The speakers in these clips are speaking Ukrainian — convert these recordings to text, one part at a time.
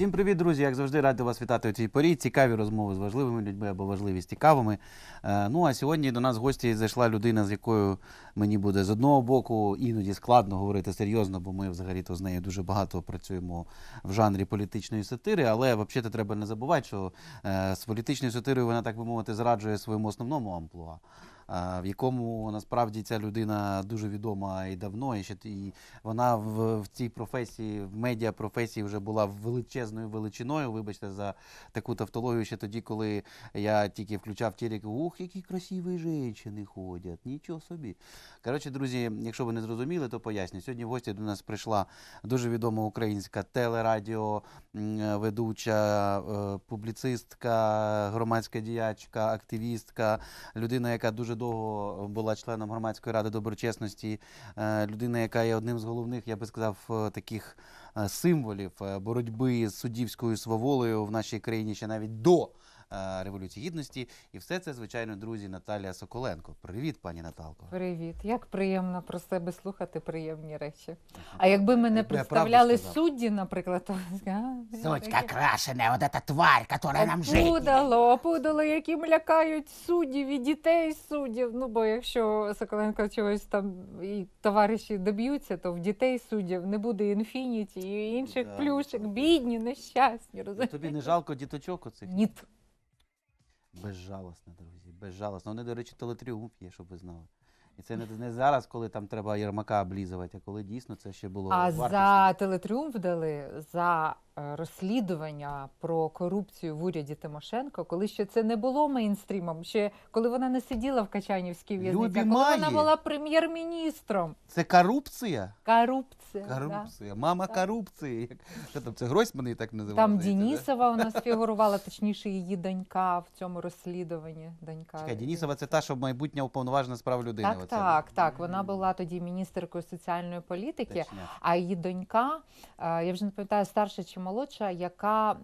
Всім привіт, друзі! Як завжди, радий вас вітати у цій порі. Цікаві розмови з важливими людьми або важливі з цікавими. Е, ну а сьогодні до нас в гості зайшла людина, з якою мені буде з одного боку іноді складно говорити серйозно, бо ми взагалі то з нею дуже багато працюємо в жанрі політичної сатири. Але взагалі треба не забувати, що е, з політичною сатирою вона так би мовити зраджує своєму основному амплуа в якому насправді ця людина дуже відома і давно, і ще і вона в, в цій професії, в медіа професії вже була величезною величиною. Вибачте, за таку тавтологію ще тоді, коли я тільки включав тілік, ух, які красиві жінки ходять, нічого собі. Коротше, друзі, якщо ви не зрозуміли, то поясню. Сьогодні в гості до нас прийшла дуже відома українська телерадіо, ведуча, е, публіцистка, громадська діячка, активістка, людина, яка дуже довго була членом громадської ради доброчесності, е, людина, яка є одним з головних, я би сказав, е, таких е, символів боротьби з суддівською сваволею в нашій країні ще навіть до. Е, революції Гідності. І все це, звичайно, друзі Наталія Соколенко. Привіт, пані Наталко. Привіт. Як приємно про себе слухати приємні речі. А якби мене представляли судді, наприклад, то Сучка крашена, от ця тварь, яка нам жить. пудало, опудало, яким лякають суддів і дітей суддів. Ну, бо якщо Соколенко чогось там і товариші доб'ються, то в дітей суддів не буде інфініті і інших да. плюшок. Бідні, нещасні. розумієш? Ну, тобі не жалко діточок оцих? Ні. Безжалосна, друзі, безжалосна. Вони, до речі, телетріумф є, щоб ви знали. І це не, не зараз, коли там треба Єрмака облізувати, а коли дійсно це ще було. А вартісно. за телетріумф дали за Е, розслідування про корупцію в уряді Тимошенко, коли ще це не було мейнстрімом, ще коли вона не сиділа в Качанівській в'язниці, коли вона була прем'єр-міністром. Це корупція? Корупція. Корупція. Да. Мама так. корупції. Що там, це Гройсман її так називав? Там знаєте, Дінісова да? у нас фігурувала, точніше, її донька в цьому розслідуванні. Донька. Чекай, Дінісова це та, що майбутня уповноважена справ людини. Так, Оце. так, так. Вона була тоді міністеркою соціальної політики, Точня. а її донька, е, я вже не пам'ятаю, старша чи молодша, яка е,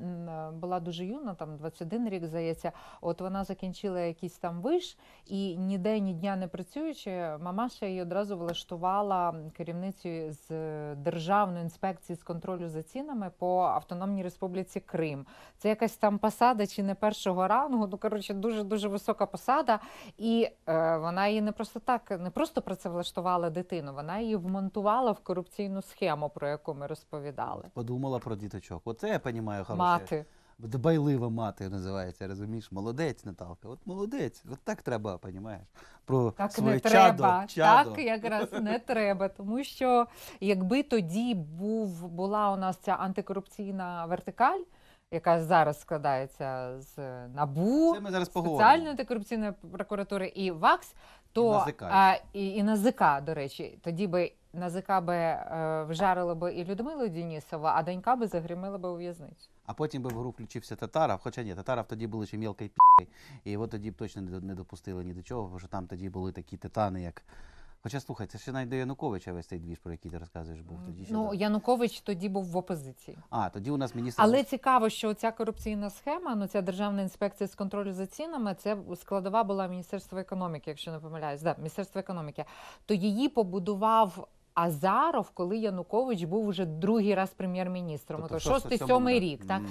була дуже юна, там 21 рік здається, от вона закінчила якийсь там виш і ніде ні дня не працюючи, мамаша її одразу влаштувала керівницею з е, державної інспекції з контролю за цінами по Автономній Республіці Крим. Це якась там посада, чи не першого рангу. Ну коротше, дуже дуже висока посада, і е, вона її не просто так, не просто працевлаштувала дитину, вона її вмонтувала в корупційну схему, про яку ми розповідали. Подумала про діточку діточок. Оце я розумію, хороше. Мати. Дбайлива мати називається, розумієш? Молодець, Наталка. От молодець. От так треба, розумієш? Про так своє не треба. чадо. Так якраз не треба. Тому що якби тоді був була у нас ця антикорупційна вертикаль. Яка зараз складається з набу спеціальної антикорупційної прокуратури і ВАКС, то і НАЗК, а, і, і НАЗК, до речі, тоді би на би е, вжарила би і Людмилу Дінісова, а донька би загримила би у в'язницю. А потім би в гру включився Татаров, хоча ні, Татаров тоді були ще мілкою пі***ю, і його тоді б точно не до- не допустили ні до чого, бо що там тоді були такі титани, як. Хоча слухай, це ще навіть до Януковича весь цей двіж, про який ти розказуєш, був тоді ще. Ну, до- Янукович тоді був в опозиції. А, тоді у нас міністр. Але цікаво, що ця корупційна схема, ну ця державна інспекція з контролю за цінами, це складова була міністерство економіки, якщо не помиляюсь. Да, Міністерство економіки. То її побудував Азаров, коли Янукович був уже другий раз прем'єр-міністром, тобто шостий сьомий рік. Так? Mm.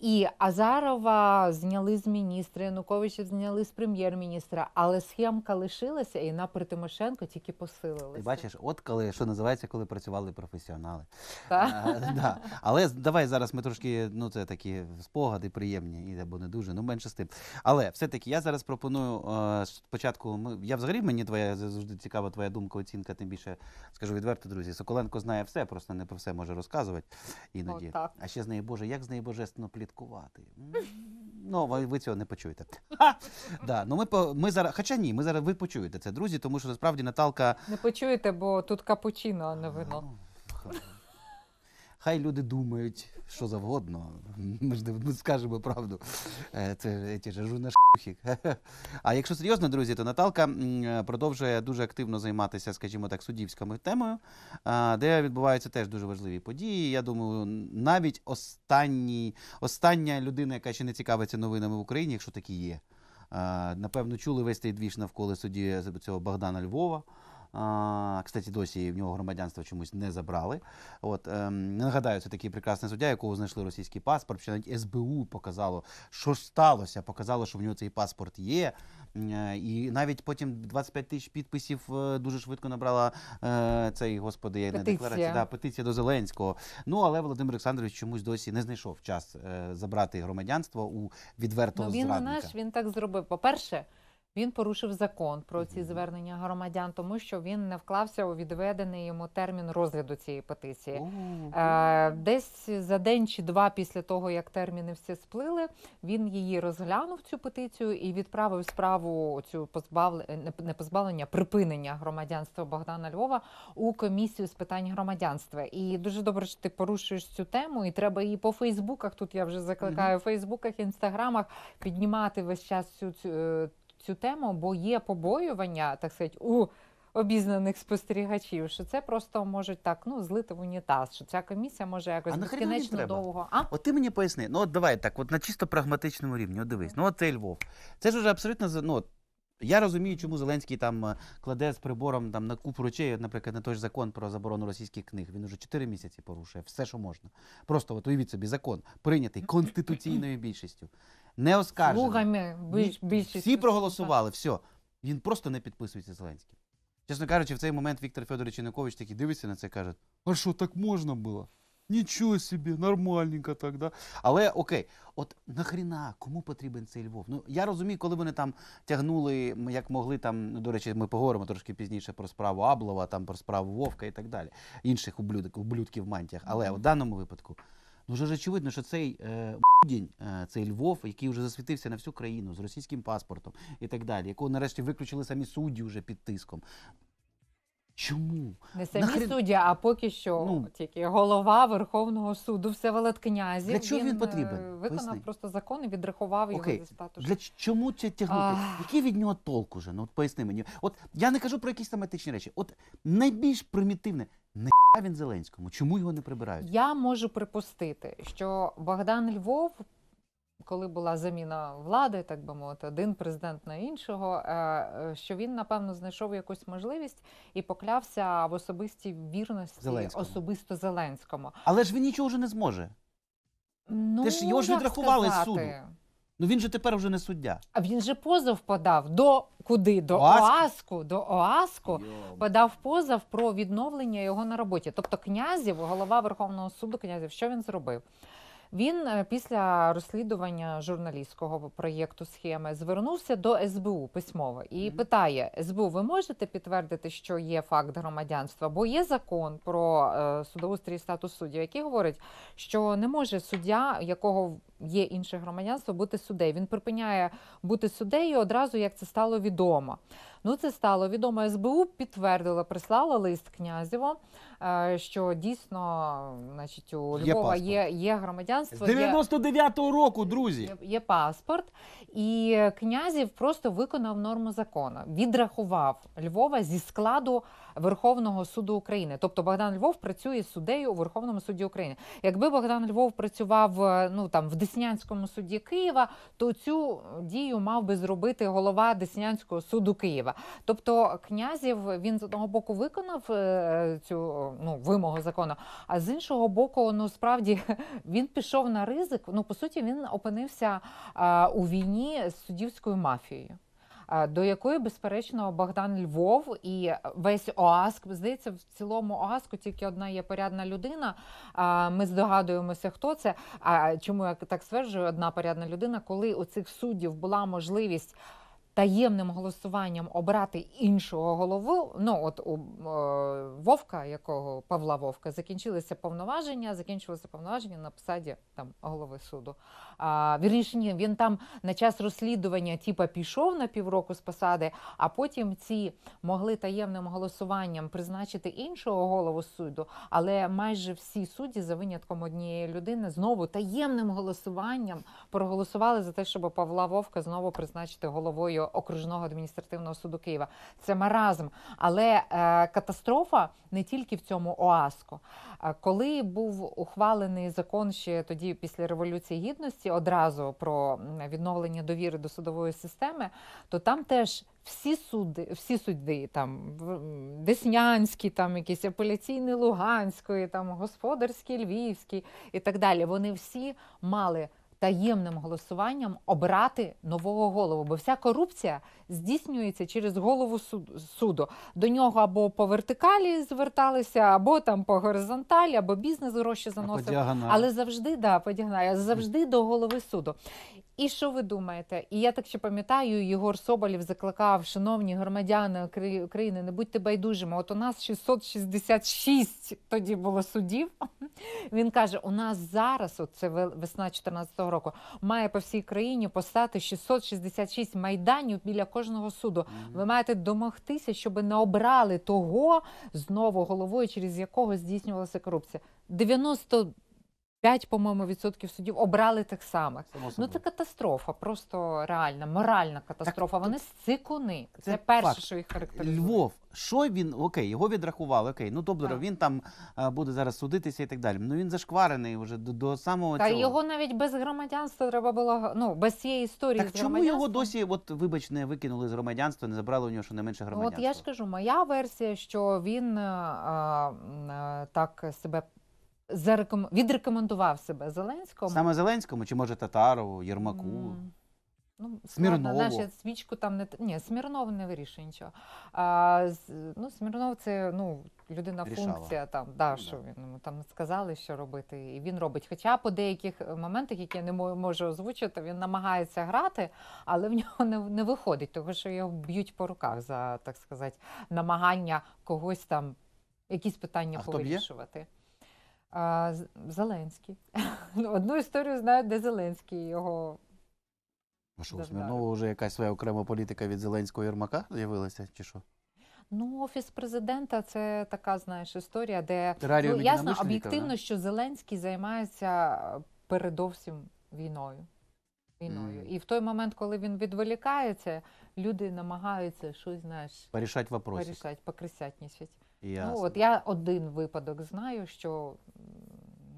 І Азарова зняли з міністра, Януковича зняли з прем'єр-міністра, але схемка лишилася, і на При Тимошенко тільки посилилася. Ти бачиш, от коли що називається, коли працювали професіонали. А, е, да. Але давай зараз ми трошки, ну це такі спогади приємні, або не дуже, ну менше з тим. Але все-таки я зараз пропоную е, спочатку. Ми Я взагалі мені твоя завжди цікава твоя думка, оцінка, тим більше скажу відверто відверто, друзі, Соколенко знає все, просто не про все може розказувати іноді. О, А ще з неї Боже, як з неї божественно пліткувати? Ну, ви цього не почуєте. да, ну ми ми зараз, Хоча ні, ми зараз ви почуєте це, друзі, тому що насправді Наталка. Не почуєте, бо тут капучино, а не вино. Ну, Хай люди думають що завгодно. Ми ж не скажемо правду. Е, це ті ж журна А якщо серйозно, друзі, то Наталка продовжує дуже активно займатися, скажімо так, суддівською темою, де відбуваються теж дуже важливі події. Я думаю, навіть останні, остання людина, яка ще не цікавиться новинами в Україні, якщо такі є. Напевно, чули весь цей двіж навколо судді цього Богдана Львова. А, Кстати, досі в нього громадянство чомусь не забрали. От ем, нагадаю, це такий прекрасний суддя, якого знайшли російський паспорт. Ще навіть СБУ показало, що сталося, показало, що в нього цей паспорт є. Е, і навіть потім 25 тисяч підписів е, дуже швидко набрала е, цей господи я не декларація да, петиція до Зеленського. Ну але Володимир Олександрович чомусь досі не знайшов час е, забрати громадянство у відвертого ну, він зрадника. Він наш він так зробив. По перше. Він порушив закон про ці звернення громадян, тому що він не вклався у відведений йому термін розгляду цієї петиції. Е, десь за день чи два після того, як терміни всі сплили, він її розглянув цю петицію і відправив справу цю позбавлення не позбавлення припинення громадянства Богдана Львова у комісію з питань громадянства. І дуже добре, що ти порушуєш цю тему, і треба її по Фейсбуках. Тут я вже закликаю в Фейсбуках, інстаграмах піднімати весь час цю цю. Е, цю тему, бо є побоювання, так сказати, у обізнаних спостерігачів, що це просто може так ну злити в унітаз, що ця комісія може якось безкінечно довго. А от ти мені поясни, ну от давай так, от на чисто прагматичному рівні, от дивись, ну от цей Львов. Це ж вже абсолютно ну, я розумію, чому Зеленський там е, кладе з прибором там на купу речей, наприклад, на той ж закон про заборону російських книг. Він уже 4 місяці порушує все, що можна. Просто от уявіть собі закон прийнятий конституційною більшістю не оскаржений. Слугами більш, більшість. Всі проголосували, все. Він просто не підписується Зеленським. Чесно кажучи, в цей момент Віктор Федорович Янукович такий дивиться на це і каже: А що, так можна було? Нічого собі, нормальненько так, да? Але окей, от нахріна, кому потрібен цей Львов? Ну я розумію, коли вони там тягнули, як могли там. Ну, до речі, ми поговоримо трошки пізніше про справу Аблова, там про справу Вовка і так далі, інших ублюдок ублюдків в мантіях. Але в даному випадку. Ну, вже ж очевидно, що цей будінь, е, е, цей Львов, який вже засвітився на всю країну з російським паспортом і так далі, якого нарешті виключили самі судді вже під тиском. Чому не самі Нахрен... судді, а поки що ну, тільки голова Верховного суду Всеволод Князів. Для чого він, він е, потрібен? Виконав Поясни. просто закон і відрахував його Окей. зі статусу. Для чому це тягнути? А... Який від нього толк уже? Ну от поясни мені. От я не кажу про якісь там етичні речі. От найбільш примітивне. Не він Зеленському. Чому його не прибирають? Я можу припустити, що Богдан Львов, коли була заміна влади, так би мовити, один президент на іншого, е, е, що він напевно знайшов якусь можливість і поклявся в особистій вірності Зеленському. особисто Зеленському. Але ж він нічого вже не зможе. Ну, Ти ж його ж відрахували з суду. Ну він же тепер вже не суддя. А він же позов подав до куди? До Оаску? ОАСку. До ОАСку Йо. подав позов про відновлення його на роботі. Тобто, князів, голова Верховного суду князів, що він зробив? Він е, після розслідування журналістського проєкту схеми звернувся до СБУ письмово і питає: СБУ, ви можете підтвердити, що є факт громадянства? Бо є закон про е, судоустрій і статус суддів, який говорить, що не може суддя, якого є інше громадянство, бути суддею. Він припиняє бути суддею одразу, як це стало відомо. Ну це стало відомо. СБУ підтвердила, прислала лист князєво, е, що дійсно, значить, у Львова є є, є громадянство З 99-го року. Друзі, є, є паспорт, і князів просто виконав норму закону, відрахував Львова зі складу. Верховного суду України. Тобто Богдан Львов працює суддею у Верховному суді України. Якби Богдан Львов працював е, ну там в Деснянському суді Києва, то цю дію мав би зробити голова Деснянського суду Києва. Тобто князів він з одного боку виконав е, цю ну вимогу закону, а з іншого боку, ну справді він пішов на ризик. Ну по суті, він опинився е, у війні з суддівською мафією до якої, безперечно, Богдан Львов і весь ОАСК, здається, в цілому ОАСКу тільки одна є порядна людина. Ми здогадуємося, хто це. А чому я так стверджую, одна порядна людина, коли у цих суддів була можливість. Таємним голосуванням обрати іншого голову. Ну от у е, Вовка, якого Павла Вовка, закінчилися повноваження, закінчилися повноваження на посаді там голови суду а, вірніше ні, він там на час розслідування типа пішов на півроку з посади, а потім ці могли таємним голосуванням призначити іншого голову суду, але майже всі судді за винятком однієї людини знову таємним голосуванням проголосували за те, щоб Павла Вовка знову призначити головою окружного адміністративного суду Києва. Це маразм, але е, катастрофа не тільки в цьому ОАСКу. Е, коли був ухвалений закон ще тоді після революції гідності одразу про відновлення довіри до судової системи, то там теж всі суди, всі судді, там Деснянські, там якісь апеляційні Луганської, там господарські, львівські і так далі. Вони всі мали таємним голосуванням обрати нового голову, бо вся корупція здійснюється через голову суду. До нього або по вертикалі зверталися, або там по горизонталі, або бізнес гроші заносив, але завжди да подягнає завжди до голови суду. І що ви думаєте? І я так ще пам'ятаю, Єгор Соболів закликав, шановні громадяни України, не будьте байдужими. От у нас 666 тоді було судів. Він каже: у нас зараз, от це весна 2014 року, має по всій країні постати 666 майданів біля кожного суду. Ви маєте домогтися, щоб не обрали того знову головою, через якого здійснювалася корупція. 90 5, по-моєму, відсотків судів обрали тих самих. Ну це катастрофа, просто реальна, моральна катастрофа. Так, Вони сцикуни. Це, це перше, факт. що їх характеризує. Львов, що він окей, його відрахували. Окей, ну добре, тобто, так. він там а, е, буде зараз судитися і так далі. Ну він зашкварений вже до, до самого Та цього. його навіть без громадянства треба було ну без цієї історії. Так з чому його досі? От вибач, не викинули з громадянства, не забрали у нього що не менше громадянства? Ну, от я ж кажу, моя версія, що він а, е, а, е, так себе зареком... відрекомендував себе Зеленському. Саме Зеленському чи може Татарову, Єрмаку? М, Ну, Смірнову. Наша свічку там не ні, Смірнов не вирішує нічого. А, ну, Смірнов це ну, людина функція, там, да, Ну, що він йому там сказали, що робити, і він робить. Хоча по деяких моментах, які я не можу озвучити, він намагається грати, але в нього не, не виходить, тому що його б'ють по руках за так сказати намагання когось там якісь питання А хто б'є? А, Зеленський. Ну, одну історію знають, де Зеленський його. А ну що, у вже якась своя окрема політика від Зеленського Єрмака з'явилася, чи що? Ну, офіс президента це така, знаєш, історія, де ну, ясно, об'єктивно, що Зеленський займається е, передовсім війною. Війною. Mm. І в той момент, коли він відволікається, люди намагаються щось знаєш, порішати вопроси. Порішати, покрисятнічать. Ясно. Ну от я один випадок знаю, що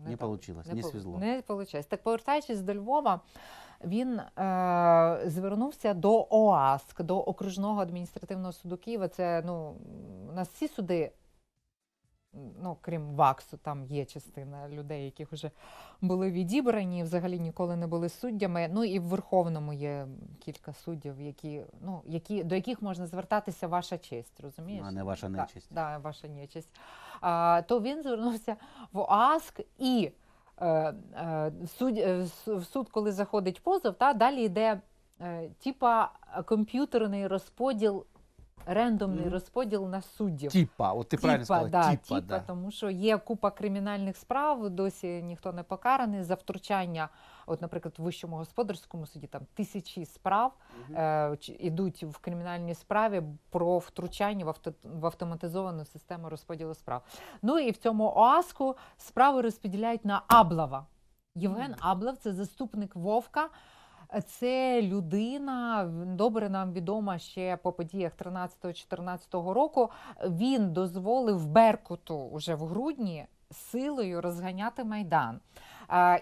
не не, так, не, не свізло. Не получилось. Так повертаючись до Львова, він е, звернувся до ОАСК, до окружного адміністративного суду Києва. Це ну у нас всі суди ну, крім ваксу, там є частина людей, яких вже були відібрані, взагалі ніколи не були суддями. Ну і в Верховному є кілька суддів, які, ну, які, до яких можна звертатися ваша честь, розумієш? А не ваша нечесть. Так, да, ваша нечесть. А, То він звернувся в ОАСК і е, е, суд, е, в суд, коли заходить позов, та далі йде. Е, типа комп'ютерний розподіл рендомний розподіл на суддів. Тіпа, от ти тіпа, правильно сказала, да, тіпа, тіпа, да. тому що є купа кримінальних справ, досі ніхто не покараний за втручання. От, наприклад, в вищому господарському суді там тисячі справ угу. е, ідуть в кримінальній справі про втручання в авто в автоматизовану систему розподілу справ. Ну і в цьому ОАСКу справи розподіляють на Аблава. Євген Аблав це заступник Вовка. Це людина добре нам відома ще по подіях 13-14 року. Він дозволив Беркуту уже в грудні силою розганяти майдан.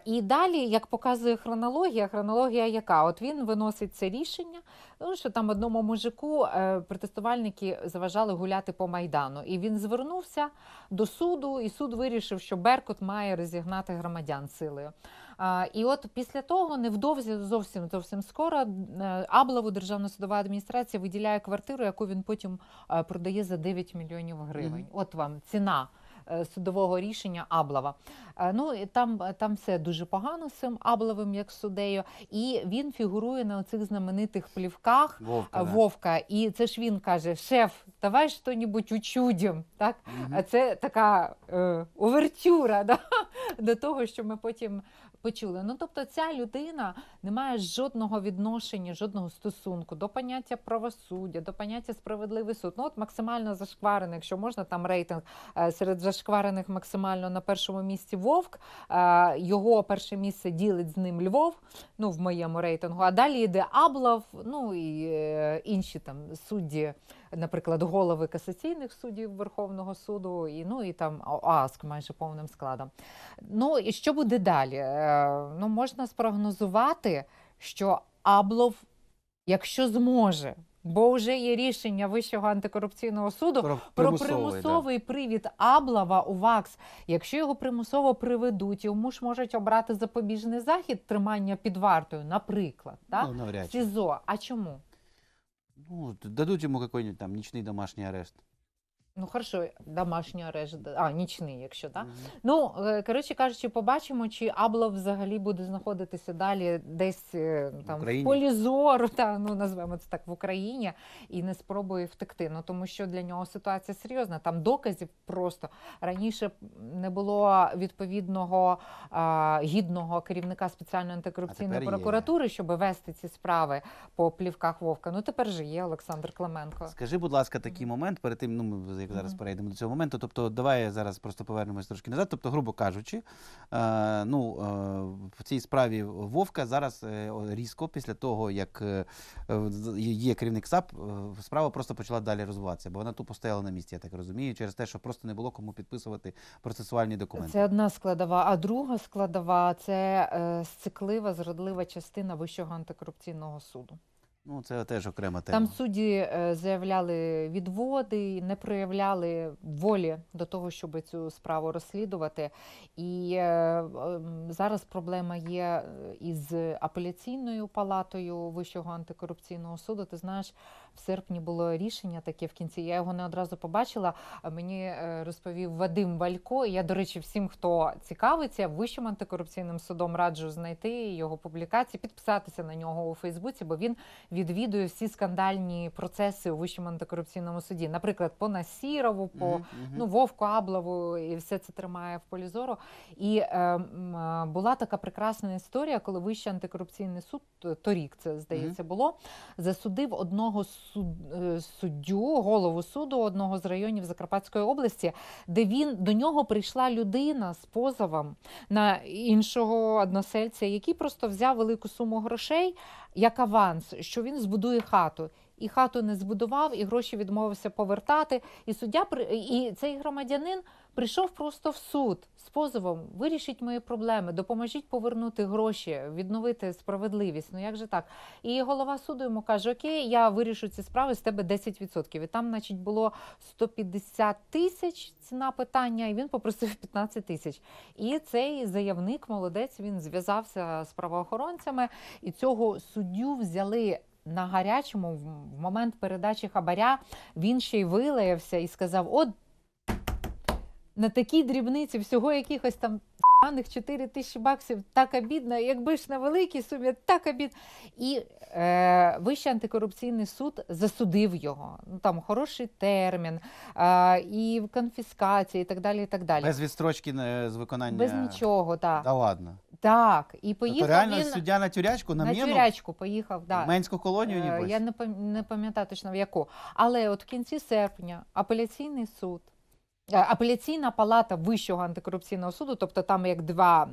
І далі, як показує хронологія, хронологія, яка от він виносить це рішення, ну, що там одному мужику е, протестувальники заважали гуляти по майдану, і він звернувся до суду, і суд вирішив, що Беркут має розігнати громадян силою. І от після того невдовзі зовсім зовсім скоро е, Аблову державна судова адміністрація виділяє квартиру, яку він потім е, продає за 9 мільйонів гривень. Mm -hmm. От вам ціна. Е, судового рішення Аблова. Ну і там там все дуже погано з цим Абловим, як судею. І він фігурує на оцих знаменитих плівках Вовка. Вовка. І це ж він каже: шеф, давай щось учудім. Так? Угу. Це така е, увертюра да? до того, що ми потім почули. Ну тобто, ця людина не має жодного відношення, жодного стосунку до поняття правосуддя, до поняття справедливий суд. Ну от максимально зашкварений, якщо можна там рейтинг е, серед зашкварених максимально на першому місці Вовк. Е, його перше місце ділить з ним Львов, ну в моєму рейтингу. А далі йде Аблов, ну і е, інші там судді наприклад, голови касаційних суддів Верховного суду, і ну і там ОАСК майже повним складом. Ну і що буде далі? Е, ну можна спрогнозувати, що Аблов, якщо зможе. Бо вже є рішення вищого антикорупційного суду про, про примусовий да. привід Аблава у ВАКС. Якщо його примусово приведуть, йому ж можуть обрати запобіжний захід тримання під вартою, наприклад, ну, так? Ну, СІЗО. А чому? Ну, дадут ему какой-нибудь там ничный домашний арест. Ну, хорошо, домашній арешт, а нічний, якщо так. Mm -hmm. Ну, е, коротше кажучи, побачимо, чи Абло взагалі буде знаходитися далі десь е, там в, в полі зору, та ну назвемо це так в Україні, і не спробує втекти. Ну тому що для нього ситуація серйозна. Там доказів просто раніше не було відповідного а, гідного керівника спеціальної антикорупційної прокуратури, щоб вести ці справи по плівках Вовка. Ну тепер же є Олександр Клименко. Скажи, будь ласка, такий mm -hmm. момент перед тим, ну ми як типу, зараз перейдемо до цього моменту. Тобто, давай зараз просто повернемось трошки назад. Тобто, грубо кажучи, е, ну е, в цій справі Вовка зараз е, різко після того, як є керівник САП, справа просто почала далі розвиватися, бо вона тупо стояла на місці, я так розумію, через те, що просто не було кому підписувати процесуальні документи. Це одна складова, а друга складова це сциклива, зрадлива частина вищого антикорупційного суду. Ну, це теж окрема тема. Там судді е, заявляли відводи, не проявляли волі до того, щоб цю справу розслідувати. І е, зараз проблема є е, із апеляційною палатою Вищого антикорупційного суду. Ти знаєш в серпні було рішення таке в кінці. Я його не одразу побачила. Мені е, розповів Вадим Валько. Я, до речі, всім, хто цікавиться, вищим антикорупційним судом раджу знайти його публікації, підписатися на нього у Фейсбуці, бо він відвідує всі скандальні процеси у вищому антикорупційному суді. Наприклад, по Насірову, по mm -hmm. ну Вовку Аблову, і все це тримає в полі зору. І е, е, була така прекрасна історія, коли вищий антикорупційний суд торік це здається було, засудив одного з Суд е, суддю, голову суду одного з районів Закарпатської області, де він до нього прийшла людина з позовом на іншого односельця, який просто взяв велику суму грошей як аванс, що він збудує хату. І хату не збудував, і гроші відмовився повертати. І суддя і цей громадянин прийшов просто в суд з позовом, вирішіть мої проблеми, допоможіть повернути гроші, відновити справедливість. Ну як же так? І голова суду йому каже: Окей, я вирішу ці справи з тебе 10%. І там, значить, було 150 тисяч ціна питання, і він попросив 15 тисяч. І цей заявник, молодець, він зв'язався з правоохоронцями, і цього суддю взяли. На гарячому в момент передачі хабаря він ще й вилаявся і сказав: От на такій дрібниці всього якихось там даних 4 тисячі баксів так обідно, якби ж на великій сумі так обідно. І е, Вищий антикорупційний суд засудив його. Ну Там хороший термін, е, і конфіскація, і так далі. і так далі. Без відстрочки е, з виконання. Без нічого, так. Та ладно. Так, і тобто поїхав. То реально він... суддя на тюрячку на, на Міну? тюрячку поїхав, да. Менську колонію е, ніби. Я не пам'ятаю точно в яку. Але от в кінці серпня апеляційний суд Е, апеляційна палата Вищого антикорупційного суду, тобто там як два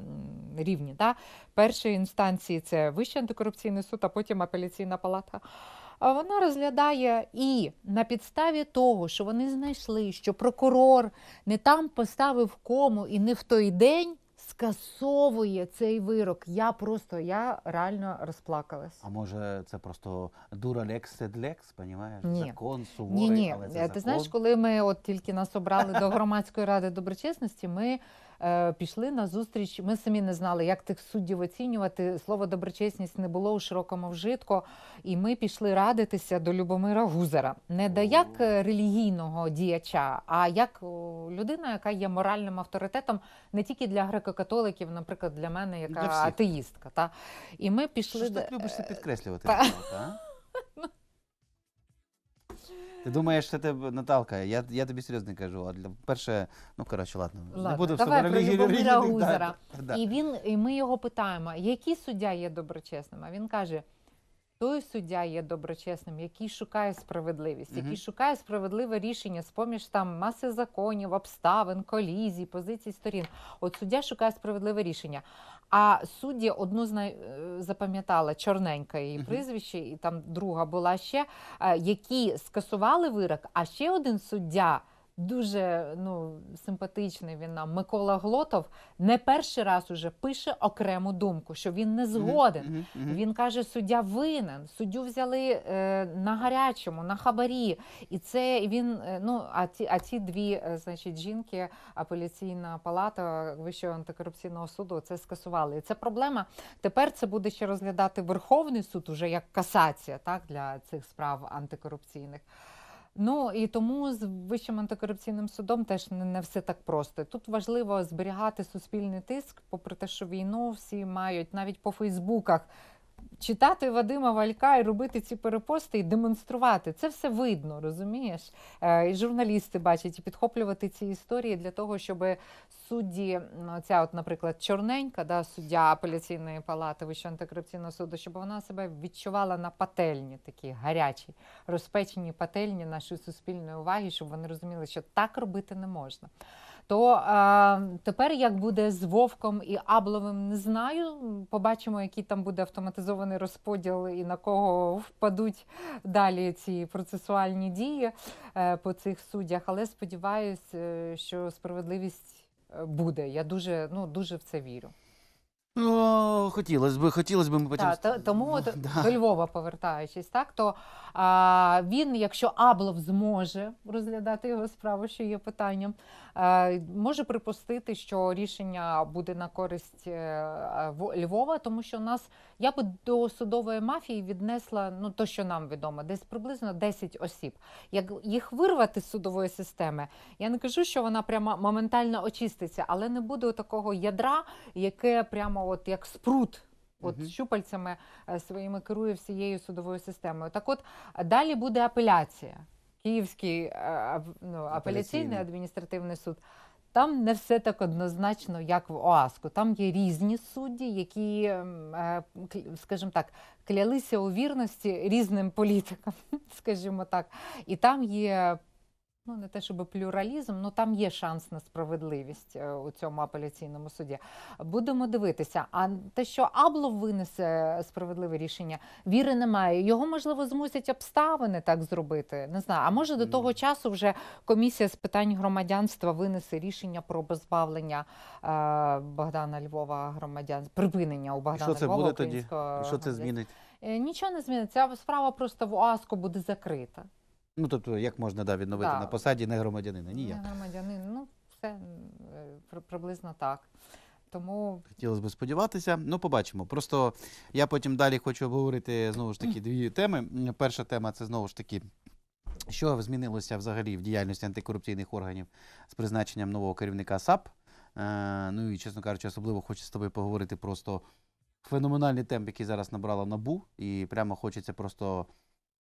рівні. Да? Першої інстанції це Вищий антикорупційний суд, а потім апеляційна палата. Вона розглядає і на підставі того, що вони знайшли, що прокурор не там поставив кому і не в той день скасовує цей вирок. Я просто я реально розплакалась. А може, це просто дура лекс сед лекс, понімаєш? Ні. Закон суворий, ні, ні. але це ти закон. знаєш, коли ми от тільки нас обрали до громадської ради доброчесності, ми Е, пішли на зустріч. Ми самі не знали, як тих суддів оцінювати. Слово доброчесність не було у широкому вжитку. І ми пішли радитися до Любомира Гузера не до як е, релігійного діяча, а як людина, яка є моральним авторитетом не тільки для греко-католиків, наприклад, для мене, яка для атеїстка. Та і ми пішли Що ж так любиш е, підкреслювати. Та? Ну, ти думаєш, що тебе Наталка? Я я тобі серйозно кажу. А для перше, ну коротше, ладно, ладно. не буду Давай в релігії, про І він, і ми його питаємо, який суддя є доброчесним? А він каже. Той суддя є доброчесним, який шукає справедливість, який шукає справедливе рішення з поміж там маси законів, обставин, колізій, позицій сторін. От суддя шукає справедливе рішення. А судді одну зна... Е, запам'ятала чорненька її прізвище, і там друга була ще, е, які скасували вирок, а ще один суддя дуже ну, симпатичний він нам Микола Глотов не перший раз уже пише окрему думку, що він не згоден. Mm -hmm. Mm -hmm. Він каже, суддя винен, суддю взяли е, на гарячому, на хабарі. І це він. Е, ну, А ці, а ці дві е, значить, жінки, апеляційна палата Вищого антикорупційного суду це скасували. І це проблема. Тепер це буде ще розглядати Верховний суд, уже як касація так, для цих справ антикорупційних. Ну і тому з вищим антикорупційним судом теж не, все так просто. Тут важливо зберігати суспільний тиск, попри те, що війну всі мають навіть по Фейсбуках. Читати Вадима Валька і робити ці перепости і демонструвати це все видно, розумієш? Е, і журналісти бачать і підхоплювати ці історії для того, щоб судді, ну, ця, от, наприклад, чорненька, да, суддя апеляційної палати Вищого антикорупційного суду, щоб вона себе відчувала на пательні, такі гарячі, розпечені пательні нашої суспільної уваги, щоб вони розуміли, що так робити не можна. То а, тепер як буде з Вовком і Абловим, не знаю. Побачимо, який там буде автоматизований розподіл і на кого впадуть далі ці процесуальні дії е, по цих суддях. Але сподіваюся, е, що справедливість е, буде. Я дуже ну дуже в це вірю. Ну, хотілося б, хотілося б ми потім. Так, тому ну, от да. до Львова повертаючись, так то. А він, якщо Аблов зможе розглядати його справу, що є питанням, е, може припустити, що рішення буде на користь е, Львова, тому що у нас я би до судової мафії віднесла ну то, що нам відомо, десь приблизно 10 осіб. Як їх вирвати з судової системи, я не кажу, що вона прямо моментально очиститься, але не буде такого ядра, яке прямо от як спрут. От угу. щупальцями е, своїми керує всією судовою системою. Так, от е, далі буде апеляція. Київський е, ну, апеляційний адміністративний суд. Там не все так однозначно, як в ОАСКу. Там є різні судді, які, ем, скажімо так, клялися у вірності різним політикам, скажімо так. І там є Ну, не те, щоб плюралізм, але ну, там є шанс на справедливість е, у цьому апеляційному суді. Будемо дивитися. А те, що Аблов винесе справедливе рішення, віри немає. Його можливо змусять обставини так зробити. Не знаю. А може до того часу вже комісія з питань громадянства винесе рішення про позбавлення е, Богдана Львова громадянства, припинення у Богдана І що це Львова буде тоді? І що це змінить? Е, нічого не зміниться. Справа просто в ОАСКО буде закрита. Ну тобто, як можна да, відновити так. на посаді не громадянина? Ніяк. Не громадянин, ну все е, приблизно так. Тому хотілося б сподіватися, ну побачимо. Просто я потім далі хочу обговорити знову ж таки дві теми. Перша тема це знову ж таки. Що змінилося взагалі в діяльності антикорупційних органів з призначенням нового керівника САП? Е, ну і, чесно кажучи, особливо хочу з тобою поговорити просто феноменальний темп, який зараз набрала набу, і прямо хочеться просто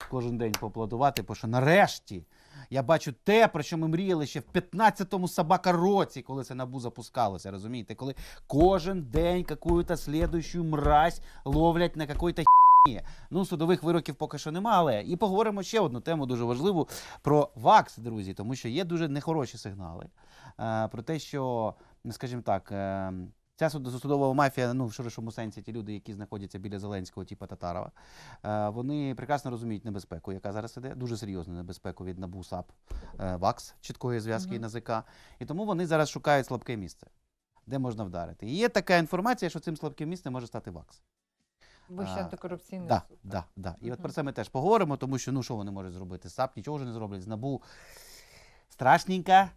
кожен день поаплодувати, бо що нарешті я бачу те, про що ми мріяли ще в 15-му собака році, коли це набу запускалося. Розумієте, коли кожен день какую-то слідущу мразь ловлять на какой-то Ну, судових вироків поки що немає, але і поговоримо ще одну тему дуже важливу про ВАКС, друзі, тому що є дуже нехороші сигнали е, про те, що, скажімо так, ем, Ця судова мафія, ну в широшому сенсі, ті люди, які знаходяться біля Зеленського, типу Татарова, е, вони прекрасно розуміють небезпеку, яка зараз іде, дуже серйозну небезпеку від НАБУ, САП, е, ВАКС, чіткої зв'язки і ЗК. І тому вони зараз шукають слабке місце, де можна вдарити. І Є така інформація, що цим слабким місцем може стати ВАКС. Вища антикорупційний да, суд. Да, да. І uh от про це ми теж поговоримо, тому що ну що вони можуть зробити? САП нічого вже не зроблять, з набу страшненько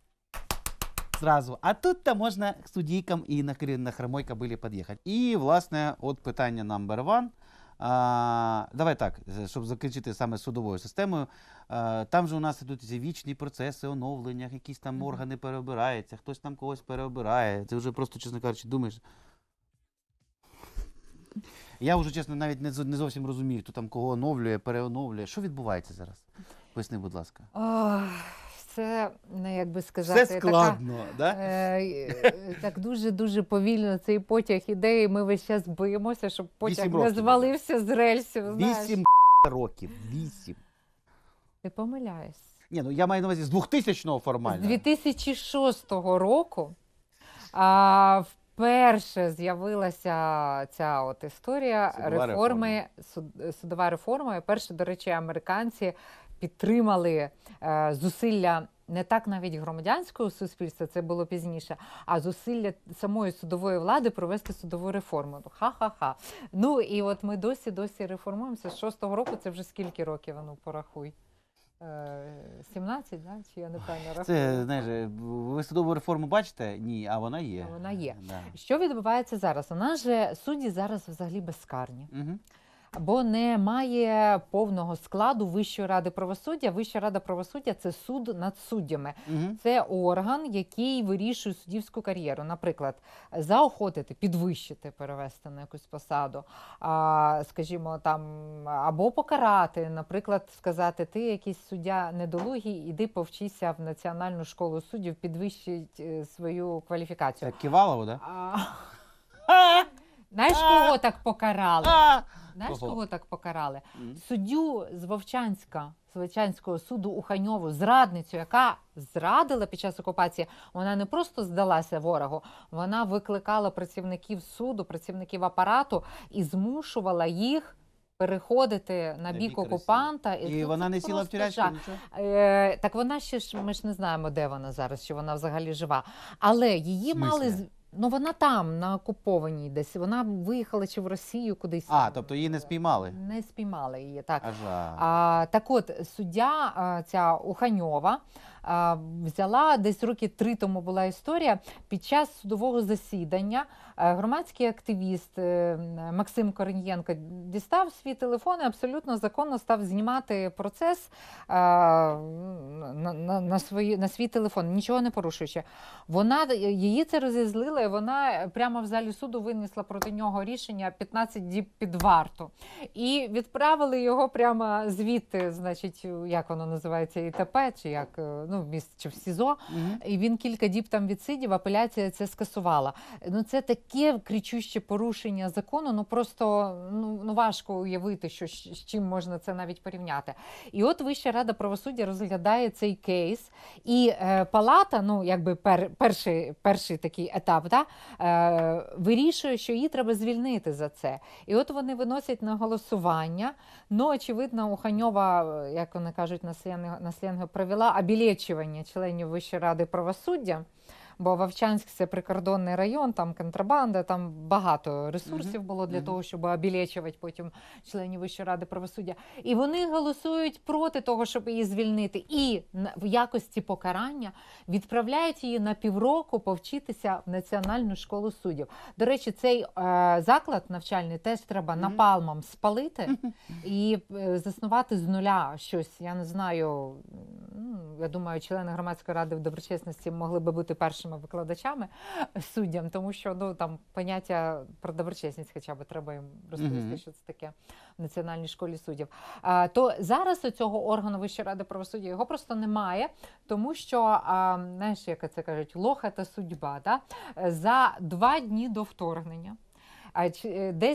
сразу. А тут-то можна судійкам і на, на Хромойка під'їхати. І, власне, от питання номер one. А, Давай так, щоб закінчити саме судовою системою. А, там же у нас ідуть ці вічні процеси оновлення, якісь там органи переобираються, хтось там когось переобирає. Це вже просто, чесно кажучи, думаєш. Я вже, чесно, навіть не не зовсім розумію, хто там кого оновлює, переоновлює. Що відбувається зараз? Поясни, будь ласка все, ну, як би сказати, все складно, така, да? Е, е, так дуже-дуже повільно цей потяг іде, і ми весь час боїмося, щоб потяг Вісім не років. звалився з рельсів. Вісім років. Вісім. Ти помиляєшся. Ні, ну я маю на увазі з 2000-го З 2006 року а, вперше з'явилася ця от історія Судова реформи, реформа. судова реформа. І перше, до речі, американці підтримали е, зусилля. Не так навіть громадянського суспільства, це було пізніше, а зусилля самої судової влади провести судову реформу. Ну, ха-ха-ха. Ну і от ми досі досі реформуємося. З 6 року це вже скільки років ну порахуй. 17, е, да? чи я не рахую? Це, знаєш, е, ви судову реформу бачите? Ні, а вона є. А вона є. Да. Що відбувається зараз? У нас же судді зараз взагалі безкарні. Угу бо немає повного складу Вищої ради правосуддя. Вища рада правосуддя це суд над суддями, угу. це орган, який вирішує суддівську кар'єру. Наприклад, заохотити, підвищити, перевести на якусь посаду, а, скажімо, там або покарати, наприклад, сказати, ти якийсь суддя недолугий, іди повчися в національну школу суддів, підвищить е, свою кваліфікацію. Так, Ківалову, да? А... Знаєш, кого так покарали? Знаєш, кого, так покарали? Суддю з Вовчанська, з Вовчанського суду Уханьову, зрадницю, яка зрадила під час окупації. Вона не просто здалася ворогу, вона викликала працівників суду, працівників апарату і змушувала їх. Переходити на, на бік окупанта і, і вона не сіла в тюрячку, нічого? Е, Так вона ще ж ми ж не знаємо, де вона зараз, чи вона взагалі жива, але її мали Ну вона там, на окупованій десь. Вона виїхала чи в Росію кудись. А, тобто її не спіймали? Не спіймали її, так. А, так от, суддя ця Уханьова взяла десь роки три тому була історія. Під час судового засідання е, громадський активіст е, Максим Кореньєнко дістав свій телефон і абсолютно законно став знімати процес на на, на, свої, на свій телефон, нічого не порушуючи. Вона її це розізлило, і вона прямо в залі суду винесла проти нього рішення 15 діб під варту. І відправили його прямо звідти, значить, як воно називається, ІТП, чи як е, ну, в чи в СІЗО, mm. і він кілька діб там відсидів, апеляція це скасувала. Ну це таке кричуще порушення закону. Ну просто ну, ну важко уявити, що з чим можна це навіть порівняти. І от Вища рада правосуддя розглядає цей кейс, і е, палата, ну якби пер, перший перший такий етап, да, е, вирішує, що її треба звільнити за це. І от вони виносять на голосування. Ну очевидно, у Ханьова, як вони кажуть, на сленгу, на сленгу провела увічування членів Вищої ради правосуддя бо Вовчанськ це прикордонний район, там контрабанда, там багато ресурсів було для того, щоб обілечувати потім членів Вищої ради правосуддя. І вони голосують проти того, щоб її звільнити, і в якості покарання відправляють її на півроку повчитися в національну школу суддів. До речі, цей е, заклад навчальний теж треба напалмом спалити і е, заснувати з нуля щось. Я не знаю. Я думаю, члени громадської ради в доброчесності могли би бути першим нашими викладачами, суддям, тому що ну там поняття про доброчесність, хоча б треба їм розповісти, mm -hmm. що це таке в національній школі суддів. А, То зараз у цього органу Вищої ради правосуддя його просто немає, тому що а, знаєш, як це кажуть, лоха та судьба да? за два дні до вторгнення. 10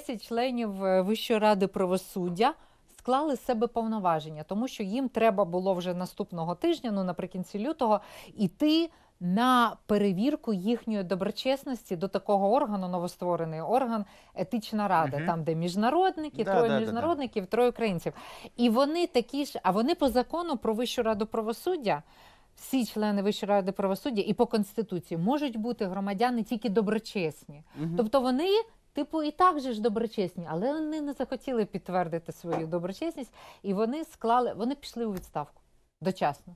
е, членів е, Вищої ради правосуддя склали з себе повноваження, тому що їм треба було вже наступного тижня, ну наприкінці лютого, іти на перевірку їхньої доброчесності до такого органу, новостворений орган Етична Рада, угу. там, де міжнародники, да, троє да, міжнародників, да, троє українців. І вони такі ж, а вони по закону про Вищу раду правосуддя. Всі члени Вищої ради правосуддя і по конституції можуть бути громадяни тільки доброчесні, угу. тобто вони. Типу, і так же ж доброчесні, але вони не захотіли підтвердити свою доброчесність, і вони склали, вони пішли у відставку дочасно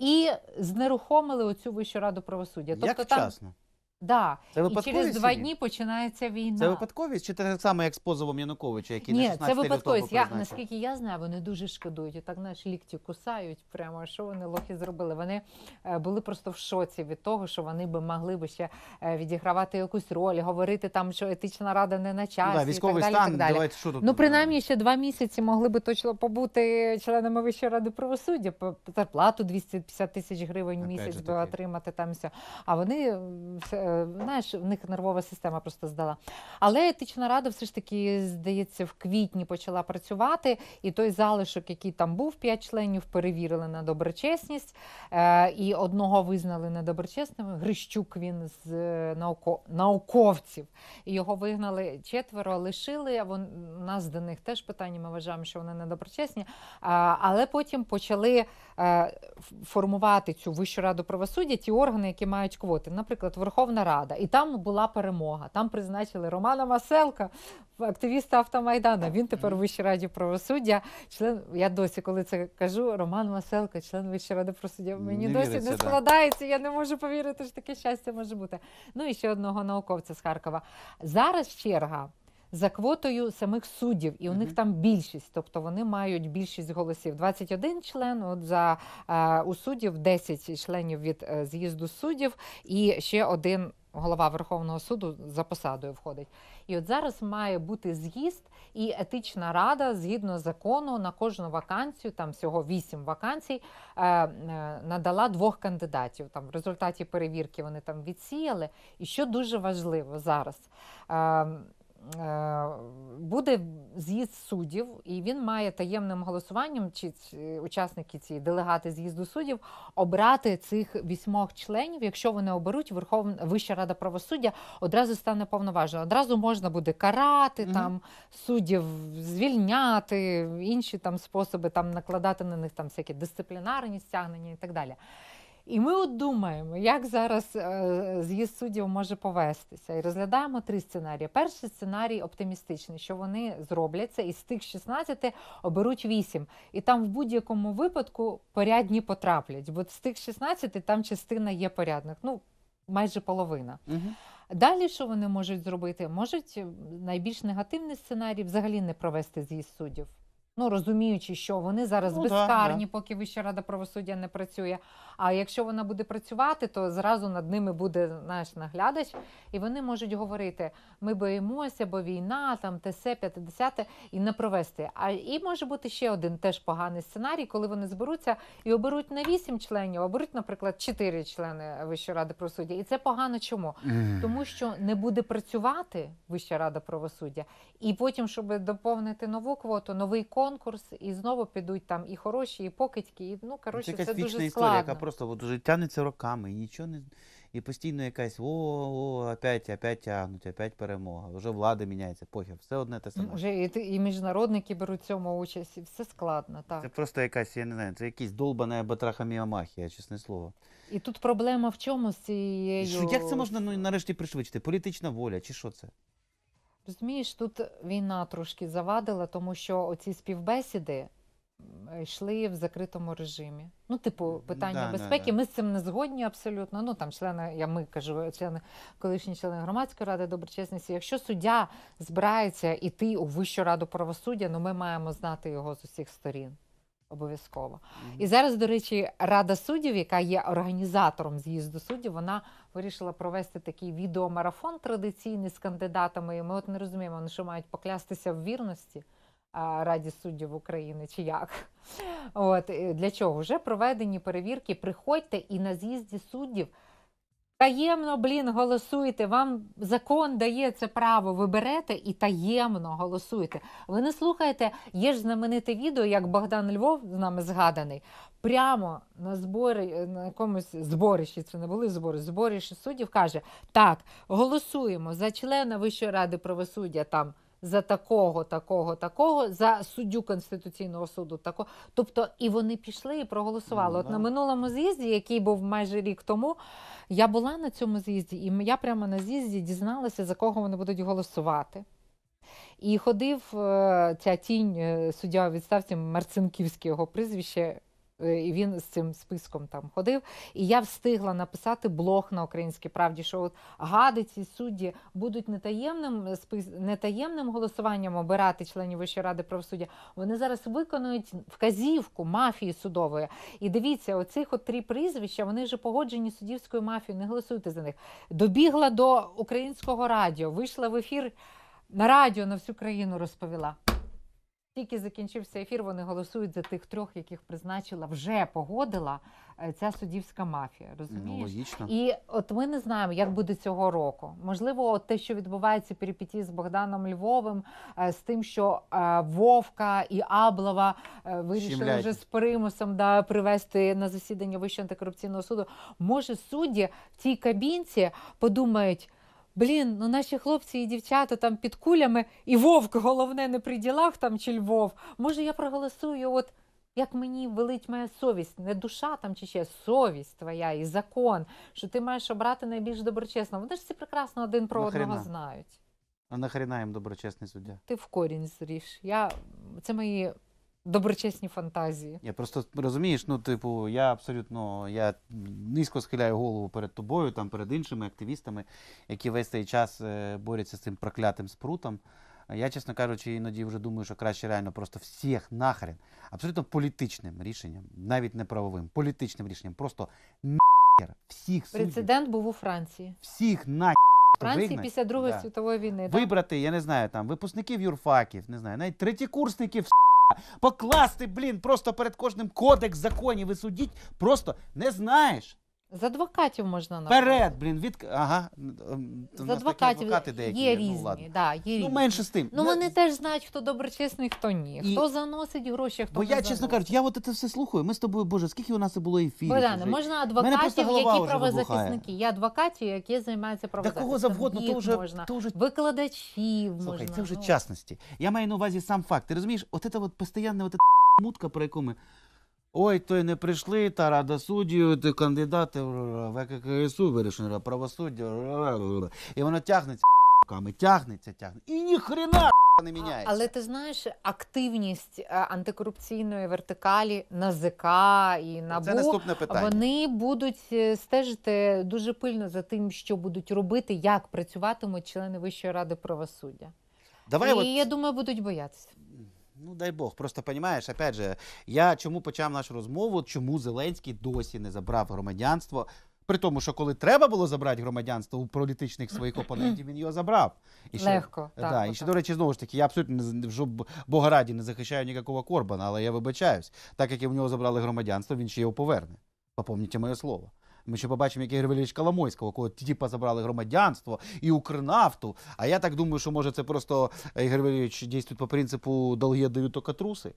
і знерухомили оцю вищу раду правосуддя. Тобто Як там вчасно? Да. Це і через два дні починається війна. Це випадковість? Чи те саме як з позовом Януковича, який Ні, на 16 це випадковість. Я, наскільки я знаю, вони дуже шкодують. І так наш лікті кусають прямо, що вони лохи зробили. Вони е, були просто в шоці від того, що вони би могли би ще е, відігравати якусь роль, говорити там, що етична рада не на часі. Ну, да, військовий і так далі, стан, і так далі. Давайте, що тут ну принаймні ще два місяці могли би точно побути членами Вищої ради правосуддя, По зарплату 250 тисяч гривень в місяць би отримати там все. А вони е, все знаєш, в них нервова система просто здала. Але етична рада все ж таки, здається, в квітні почала працювати, і той залишок, який там був, п'ять членів, перевірили на доброчесність. Е, і одного визнали недоброчесним. Грищук він з е, науко... науковців. Його вигнали четверо, лишили. А вон... у нас до них теж питання. Ми вважаємо, що вони недоброчесні. Але потім почали е, формувати цю вищу раду правосуддя ті органи, які мають квоти. Наприклад, Верховна нарада, і там була перемога. Там призначили Романа Маселка, активіста Автомайдана. Він тепер в Вищій раді правосуддя. Член я досі, коли це кажу, Роман Маселка, член Вищої ради правосуддя. Мені не досі віриться, не складається. Да. Я не можу повірити, що таке щастя може бути. Ну і ще одного науковця з Харкова. Зараз черга за квотою самих суддів, і у mm -hmm. них там більшість, тобто вони мають більшість голосів. 21 член. От за е, у суддів 10 членів від е, з'їзду суддів, і ще один. Голова Верховного суду за посадою входить, і от зараз має бути з'їзд і етична рада згідно закону на кожну вакансію, там всього вісім вакансій, е, е, надала двох кандидатів. Там в результаті перевірки вони там відсіяли. І що дуже важливо зараз. Ем, Е, буде з'їзд суддів, і він має таємним голосуванням, чи е, учасники цієї делегати з'їзду суддів, обрати цих вісьмох членів. Якщо вони оберуть, Верховна Вища рада правосуддя одразу стане повноважена. Одразу можна буде карати угу. там суддів, звільняти інші там способи там накладати на них там всякі дисциплінарні стягнення і так далі. І ми от думаємо, як зараз е, з'їзд суддів може повестися. І розглядаємо три сценарії. Перший сценарій оптимістичний, що вони зробляться, і з тих 16 оберуть 8. І там в будь-якому випадку порядні потраплять, бо з тих 16 там частина є порядних, ну майже половина. Угу. Далі, що вони можуть зробити? Можуть найбільш негативний сценарій взагалі не провести з'їзд суддів ну розуміючи, що вони зараз ну, безкарні, да, поки Вища рада правосуддя не працює. А якщо вона буде працювати, то зразу над ними буде наш наглядач, і вони можуть говорити: ми боїмося, бо війна, там те се п'ятдесяте і не провести. А і може бути ще один теж поганий сценарій, коли вони зберуться і оберуть не вісім членів, а оберуть, наприклад, чотири члени Вищої ради правосуддя. І це погано чому? Тому що не буде працювати Вища рада правосуддя, і потім, щоб доповнити нову квоту, новий кон конкурс, і знову підуть там і хороші, і покидьки. І, ну, коротше, це, це дуже складно. історія, яка просто от, вже тягнеться роками і нічого не. І постійно якась о-о, опять, опять тягнуть, опять перемога. Вже влада міняється, похер, все одне те саме. Вже і і міжнародники беруть в цьому участь, і все складно. так. Це просто якась, я не знаю, це якийсь долбана батрахаміомахія, чесне слово. І тут проблема в чому з цією. Що, Як це можна ну, нарешті пришвидшити? Політична воля, чи що це? Розумієш, тут війна трошки завадила, тому що оці співбесіди йшли в закритому режимі. Ну, типу, питання да, безпеки. Да, да. Ми з цим не згодні абсолютно. Ну там члени, я ми кажу, члени колишні члени громадської ради доброчесності. Якщо суддя збирається іти у Вищу раду правосуддя, ну ми маємо знати його з усіх сторін. Обов'язково mm і зараз, до речі, рада суддів, яка є організатором з'їзду суддів, вона вирішила провести такий відеомарафон традиційний з кандидатами. І Ми от не розуміємо, вони що мають поклястися в вірності раді суддів України чи як. От для чого вже проведені перевірки? Приходьте і на з'їзді суддів. Таємно, блін, голосуйте. Вам закон дає це право. Ви берете і таємно голосуєте. Ви не слухаєте, є ж знамените відео, як Богдан Львов з нами згаданий. Прямо на збори на якомусь зборищі. Це не були збори, зборищі суддів каже: так, голосуємо за члена Вищої ради правосуддя там за такого, такого, такого, за суддю Конституційного суду. такого. Тобто, і вони пішли і проголосували. От ну на минулому з'їзді, який був майже рік тому, я була на цьому з'їзді, і я прямо на з'їзді дізналася, за кого вони будуть голосувати. І ходив е, ця тінь е, суддя у відставці Марцинківський його прізвище. Е, і він з цим списком там ходив. І я встигла написати блог на українській правді, що от гадиці судді будуть нетаємним спис нетаємним голосуванням обирати членів Вищої ради правосуддя. Вони зараз виконують вказівку мафії судової. І дивіться, оцих от три прізвища вони вже погоджені суддівською мафією. Не голосуйте за них. Добігла до українського радіо, вийшла в ефір на радіо на всю країну розповіла тільки закінчився ефір, вони голосують за тих трьох, яких призначила, вже погодила е, ця суддівська мафія. Ну, розумієш? Логічно. І от ми не знаємо, як буде цього року. Можливо, от те, що відбувається перипетії з Богданом Львовим, е, з тим, що е, Вовка і Аблова вирішили Щемляють. вже з примусом да, привести на засідання Вищого антикорупційного суду. Може, судді в цій кабінці подумають блін, ну наші хлопці і дівчата там під кулями, і вовк, головне, не при ділах там чи Львов. Може, я проголосую, от як мені велить моя совість, не душа там чи ще совість твоя і закон, що ти маєш обрати найбільш доброчесно. Вони ж всі прекрасно один про Нахрена? одного знають. А нахрена їм доброчесний суддя? Ти в корінь зріш. Я... Це мої доброчесні фантазії. Я просто розумієш, ну типу, я абсолютно я низько схиляю голову перед тобою, там перед іншими активістами, які весь цей час е, борються з цим проклятим спрутом. Я, чесно кажучи, іноді вже думаю, що краще реально просто всіх нахрен абсолютно політичним рішенням, навіть не правовим, політичним рішенням. Просто нахер всіх суддів. прецедент був у Франції. Всіх нахер. Франції вигнать, після Другої да. світової війни вибрати, да? я не знаю, там випускників юрфаків, не знаю, навіть третікурсників Покласти, блін, просто перед кожним кодекс законів і судіть, просто не знаєш. З адвокатів можна набрати. Перед, блін, від ага. З адвокатів деякі є ну, різні. Ну, да, є ну, різні. менше з тим. Ну вони я... теж знають, хто доброчесний, хто ні. І... Хто заносить гроші, хто Бо не я, заносить. чесно кажучи, я от це все слухаю. Ми з тобою, Боже, скільки у нас було ефірів. Богдане, можна адвокатів, які правозахисники. Є адвокатів, які займаються правозахисником. Да кого завгодно, то вже, можна. То вже... Викладачів Слухай, це вже ну... частності. Я маю на увазі сам факт. Ти розумієш, от це от постійне от мутка, про яку ми Ой, той не прийшли, та рада ти кандидати в ВККСУ, вирішення правосуддя. І воно тягнеться руками, тягнеться, тягнеться. І ніхрена не міняється. Але ти знаєш, активність е, антикорупційної вертикалі НАЗК і НАБУ, Це наступне питання. Вони будуть е, стежити дуже пильно за тим, що будуть робити, як працюватимуть члени Вищої ради правосуддя. Давай і от... я думаю, будуть боятися. Ну дай Бог, просто розумієш, опять же, я чому почав нашу розмову, чому Зеленський досі не забрав громадянство. При тому, що коли треба було забрати громадянство у політичних своїх опонентів, він його забрав. І ще, Легко. Да, так, І ще, так. до речі, знову ж таки, я абсолютно не вже Бога раді не захищаю ніякого Корбана, але я вибачаюсь, так як і в нього забрали громадянство, він ще його поверне. Попомніть моє слово. Ми ще побачимо, як Ігор Валерійович Коломойського, кого тіпа забрали громадянство і Укрнафту. А я так думаю, що може це просто е, Ігор Валерійович дійствує по принципу долги дають тільки труси.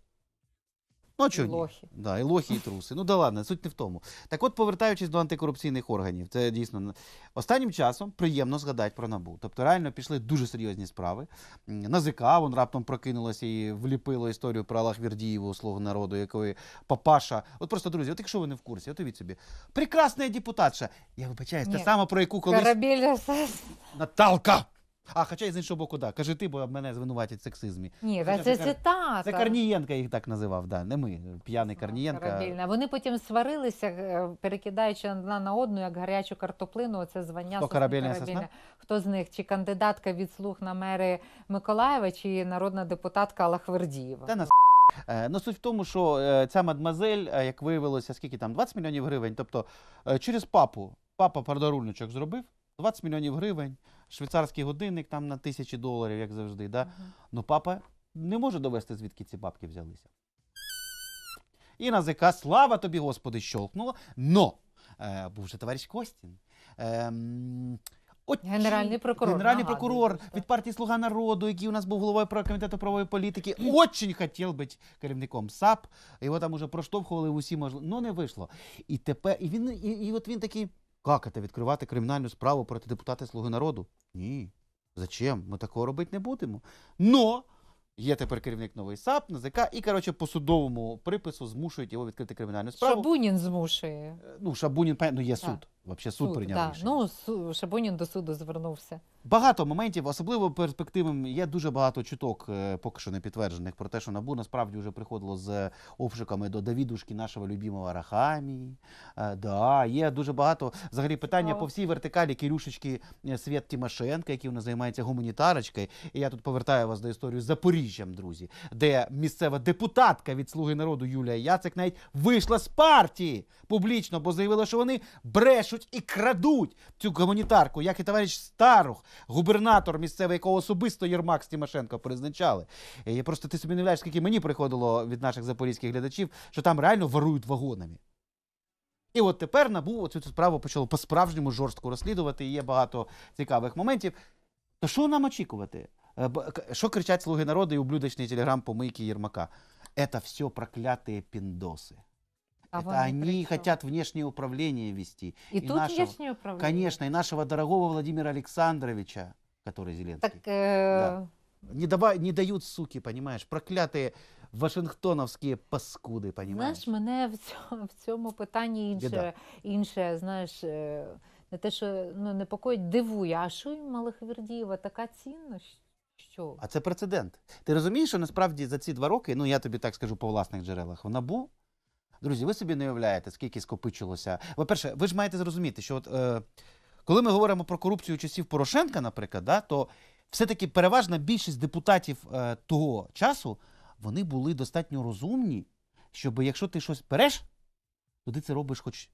Ну, а чого ні? лохи. Да, і лохи, і труси. Ну да ладно, суть не в тому. Так от, повертаючись до антикорупційних органів, це дійсно останнім часом приємно згадати про набу. Тобто реально пішли дуже серйозні справи. НАЗК, вон раптом прокинулося і вліпило історію про Аллахвердієву, слугу народу, якої папаша. От просто друзі, от якщо ви не в курсі, от уявіть собі. Прекрасна депутатша. Я вибачаюсь, та Ні. сама про яку колись Корабель е, Наталка. А, хоча і з іншого боку, да. Каже ти, бо мене звинуватять в сексизмі. Ні, Хоча це, це, цитата. Це Карнієнка їх так називав, да, не ми. П'яний Карнієнка. Корабільна. Вони потім сварилися, е, перекидаючи одна на одну як гарячу картоплину. Оце звання Хто сосни корабельна сосна? Хто з них? Чи кандидатка від слуг на мери Миколаєва, чи народна депутатка Алахвердієва? Та нас е, Ну, суть в тому, що е, ця мадмазель, як виявилося, скільки там 20 мільйонів гривень. Тобто через папу, папа подаруночок зробив, 20 мільйонів гривень, швейцарський годинник там на тисячі доларів, як завжди. Да? Ну, папа не може довести, звідки ці бабки взялися. І назика, слава тобі, Господи, щолкнула. Но е, був же товариш Костін. Е, ем, От Генеральний прокурор Генеральний прокурор від партії Слуга народу, який у нас був головою комітету правової політики, очень хотів бути керівником САП. Його там уже проштовхували в усі можливі. Ну не вийшло. І тепер і він, і, і от він такий какати, відкривати кримінальну справу проти депутата Слуги народу? Ні. Зачем? Ми такого робити не будемо. Но Є тепер керівник новий САП, НЗК, і коротше по судовому припису змушують його відкрити кримінальну справу. Шабунін змушує. Е, ну Шабунін ну є суд. Так. суд, суд прийняв да. рішення. Ну Шабунін до суду звернувся. Багато моментів, особливо перспективним. Є дуже багато чуток, е, поки що не підтверджених, про те, що набу насправді вже приходило з обшуками до Давідушки, нашого любимого Рахамі. Е, да, є дуже багато взагалі питання по всій вертикалі Кирюшечки Свят Тимошенка, який вона займається гуманітарочкою. І я тут повертаю вас до історії Запоріжжя. Запоріжжям, друзі, де місцева депутатка від слуги народу Юлія Яцик навіть вийшла з партії публічно, бо заявила, що вони брешуть і крадуть цю гуманітарку, як і товариш Старух, губернатор місцевий, якого особисто Єрмак з Тимошенко призначали. Я Просто ти собі не уявляєш, скільки мені приходило від наших запорізьких глядачів, що там реально варують вагонами. І от тепер набу цю справу почало по-справжньому жорстко розслідувати. і Є багато цікавих моментів. То що нам очікувати? Что э, кричат слуги народа и ублюдочный телеграм помыйки Ермака? Это все проклятые пиндосы. А это они хотят внешнее управление вести. И, и тут нашего, внешнее управление. Конечно, и нашего дорогого Владимира Александровича, который Зеленский. Так, э... да. не, дава, не дают, суки, понимаешь, проклятые Вашингтоновские паскуды, понимаешь. Знаешь, мне в цьому, в цьому питанні інше, Біда. інше знаєш, э, не те, що ну, непокоїть, дивує, а що їм Малихвердієва така цінність? що а це прецедент. Ти розумієш, що насправді за ці два роки, ну я тобі так скажу по власних джерелах, в НАБУ, друзі, ви собі не уявляєте, скільки скопичилося. По-перше, ви ж маєте зрозуміти, що от е, коли ми говоримо про корупцію часів Порошенка, наприклад, да, то все-таки переважна більшість депутатів е, того часу вони були достатньо розумні, щоб якщо ти щось береш, то ти це робиш, хоч.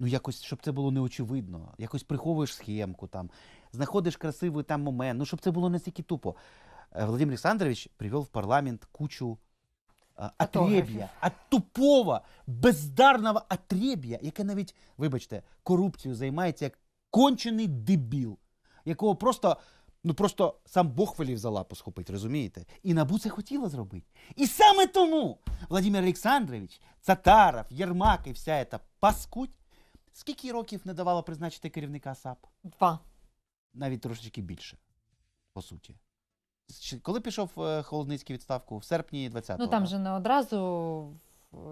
Ну, якось, щоб це було неочевидно, якось приховуєш схемку там, Знаходиш красивий там момент, ну, щоб це було настільки тупо. Е, Володимир Александрович привел в парламент кучу е, а, отреб'я, от тупого, бездарного отреб'я, яке навіть, вибачте, корупцію займається як кончений дебіл, якого просто. Ну просто сам Бог хвилів за лапу схопить, розумієте? І набу це хотіла зробити. І саме тому Владимир Олександрович, Цатаров, Єрмак і вся ця Паскуть. скільки років не давало призначити керівника САП? Два навіть трошечки більше, по суті. Коли пішов е, Холодницький відставку? В серпні 20-го? Ну там же не одразу.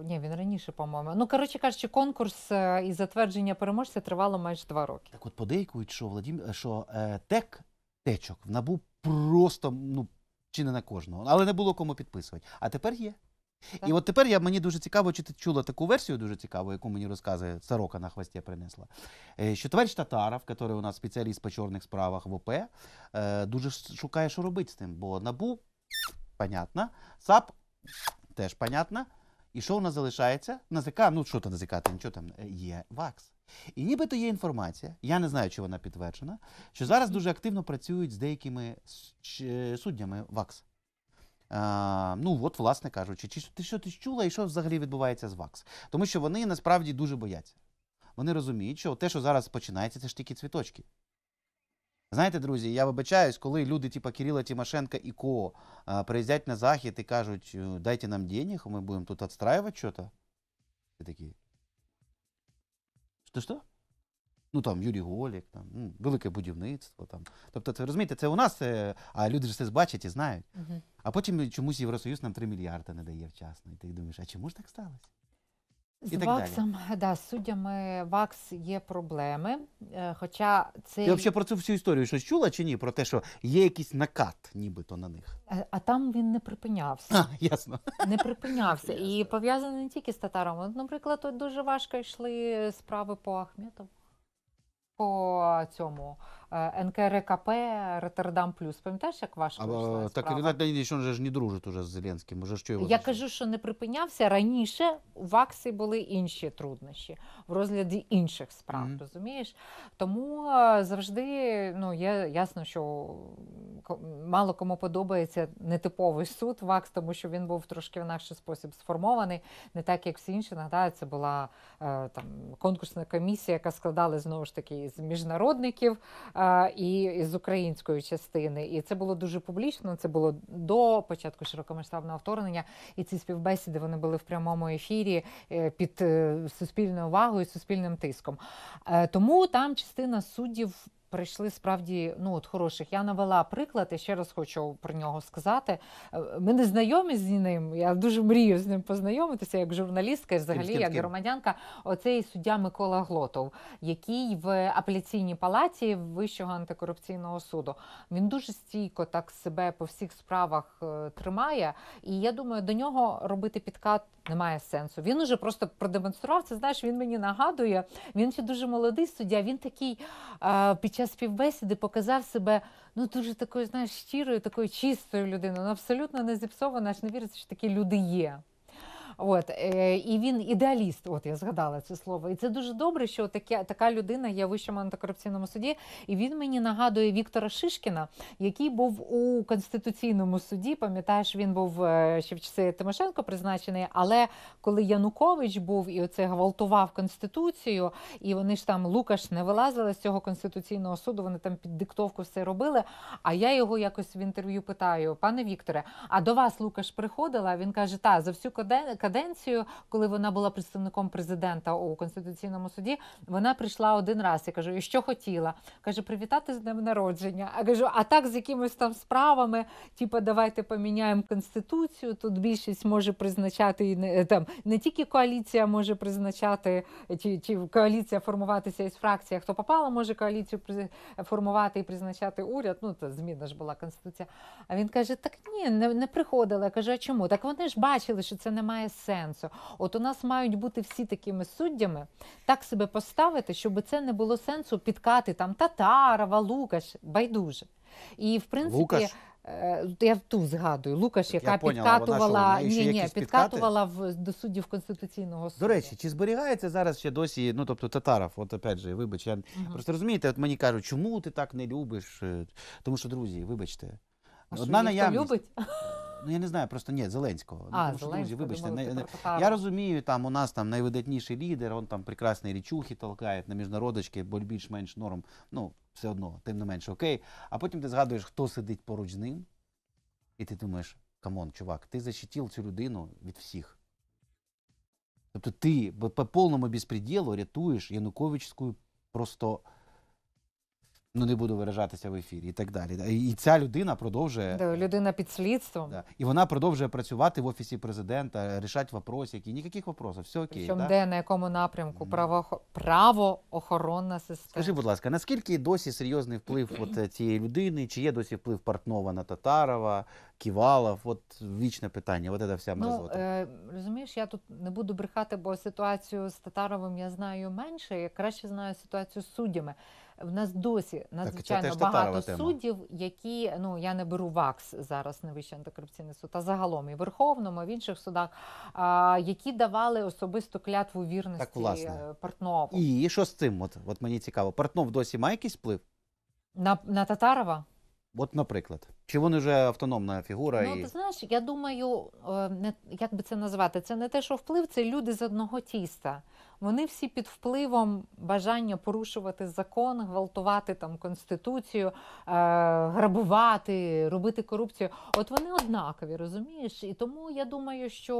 Ні, він раніше, по-моєму. Ну, коротше кажучи, конкурс е, і затвердження переможця тривало майже два роки. Так от подейкують, що Владім... Е, що е, тек течок в набу просто ну, чи не на кожного, але не було кому підписувати. А тепер є. І от тепер я мені дуже цікаво, чи ти чула таку версію, дуже цікаву, яку мені розказує Сорока на хвості принесла. Е, що товариш Татаров, який у нас спеціаліст по чорних справах в ОП, е, дуже шукає, що робити з тим. Бо набу, понятно, САП теж понятно. І що у нас залишається? НАЗК, ну що там НАЗК, там нічого там е, є ВАКС. І нібито є інформація, я не знаю, чи вона підтверджена, що зараз дуже активно працюють з деякими суддями ВАКС. Е, ну от, власне кажучи, чи ти що ти чула і що взагалі відбувається з ВАКС? Тому що вони насправді дуже бояться. Вони розуміють, що те, що зараз починається, це ж тільки цвіточки. Знаєте, друзі, я вибачаюсь, коли люди, типа Кирила Тимошенка і Ко е, приїздять на захід і кажуть, «Е, дайте нам денег, ми будемо тут відстраювати щось. Ти такі. Що що? Ну там Юрій Голік, там ну, велике будівництво. Там. Тобто, це розумієте, це у нас, це, а люди ж це бачать і знають. Uh А потім чомусь Євросоюз нам 3 мільярди не дає вчасно. І ти думаєш, а чому ж так сталося? З і так ВАКСом, далі. да, з суддями ВАКС є проблеми. Е, хоча це я взагалі про цю всю історію щось чула чи ні? Про те, що є якийсь накат, нібито на них. А, е, а там він не припинявся. А, Ясно не припинявся ясно. і пов'язаний не тільки з татарами. Наприклад, тут дуже важко йшли справи по Ахметову по цьому Е, НКРКП Роттердам Плюс. Пам'ятаєш, як важко а, справа? Так Ренат Леонідович, він же ж не дружить уже з Зеленським. Може, що його Я лише? кажу, що не припинявся раніше. У Ваксі були інші труднощі в розгляді інших справ. Mm -hmm. Розумієш? Тому е, завжди ну є ясно, що мало кому подобається нетиповий суд ВАКС, тому що він був трошки в інакший спосіб сформований, не так як всі інші. Нагадаю, це була е, там конкурсна комісія, яка складала знову ж таки з міжнародників і з української частини. І це було дуже публічно. Це було до початку широкомасштабного вторгнення. І ці співбесіди вони були в прямому ефірі е, під е, суспільною увагою, суспільним тиском. Е, тому там частина суддів Прийшли справді ну от хороших. Я навела приклад я ще раз хочу про нього сказати. Е, ми не знайомі з ним. Я дуже мрію з ним познайомитися як журналістка, і взагалі як громадянка. Оцей суддя Микола Глотов, який в апеляційній палаті Вищого антикорупційного суду він дуже стійко так себе по всіх справах е, тримає. І я думаю, до нього робити підкат немає сенсу. Він уже просто продемонстрував це. Знаєш, він мені нагадує. Він ще дуже молодий суддя. Він такий е, під час час співбесіди показав себе ну дуже такою, знаєш, щирою, такою чистою людиною. Ну, абсолютно не зіпсована, аж не віриться, що такі люди є. От е, і він ідеаліст. От я згадала це слово, і це дуже добре, що таке така людина є в вищому антикорупційному суді. І він мені нагадує Віктора Шишкіна, який був у конституційному суді. Пам'ятаєш, він був е, ще в часи Тимошенко призначений. Але коли Янукович був і оце гвалтував конституцію, і вони ж там Лукаш не вилазили з цього конституційного суду. Вони там під диктовку все робили. А я його якось в інтерв'ю питаю, пане Вікторе, а до вас Лукаш приходила? Він каже: Та за всю каденцію, коли вона була представником президента у конституційному суді, вона прийшла один раз. Я кажу, і що хотіла? Каже, привітати з днем народження. А кажу, а так з якимись там справами, типу, давайте поміняємо конституцію. Тут більшість може призначати і не там не тільки коаліція може призначати, чи, чи коаліція формуватися із фракція. хто попала, може коаліцію формувати і призначати уряд. Ну то зміна ж була конституція. А він каже: Так ні, не, не приходила. Я кажу, а чому? Так вони ж бачили, що це не має сенсу. От у нас мають бути всі такими суддями, так себе поставити, щоб це не було сенсу підкати там Татарова, Лукаш, байдуже. І в принципі. Лукаш? Е, я ту згадую Лукаш, яка поняла, підкатувала ні, ні, підкатувала в до суддів конституційного суду. До речі, чи зберігається зараз ще досі? Ну тобто татаров, от опять же, вибач, я угу. просто розумієте, от мені кажуть, чому ти так не любиш? Е, тому що друзі, вибачте, а одна що, наявність. любить. Ну я не знаю, просто ні, Зеленського. Ну, а, ну, Зеленського, друзі, вибачте, думали, не, типу, не, я розумію, там у нас там найвидатніший лідер, він там прекрасні річухи толкає на міжнародочки, бо більш-менш норм. Ну, все одно, тим не менше, окей. А потім ти згадуєш, хто сидить поруч з ним, і ти думаєш, камон, чувак, ти защитив цю людину від всіх. Тобто ти по повному безпреділу рятуєш Януковичську просто ну не буду виражатися в ефірі і так далі. І ця людина продовжує да, людина під слідством. Да. І вона продовжує працювати в офісі президента, рішати вопроси, які ніяких вопросів, все окей. Причому да? де на якому напрямку право правоохоронна система. Скажи, будь ласка, наскільки досі серйозний вплив от е, цієї людини? Чи є досі вплив Портнова на Татарова, Ківалов? От вічне питання. От це вся ну, мерзота. Ну, е, розумієш, я тут не буду брехати, бо ситуацію з Татаровим я знаю менше. Я краще знаю ситуацію з суддями в нас досі надзвичайно так, багато суддів, які ну я не беру вакс зараз на вищий антикорупційний суд, а загалом і Верховному, і в інших судах, а, які давали особисту клятву вірності так, е, Портнову. І, і що з цим? От от мені цікаво, Портнов досі має якийсь вплив на, на Татарова. От, наприклад, чи вони вже автономна фігура? Ну, і... ти знаєш, я думаю, е, не як би це назвати? Це не те, що вплив, це люди з одного тіста. Вони всі під впливом бажання порушувати закон, гвалтувати там конституцію, е, грабувати, робити корупцію. От вони однакові, розумієш? І тому я думаю, що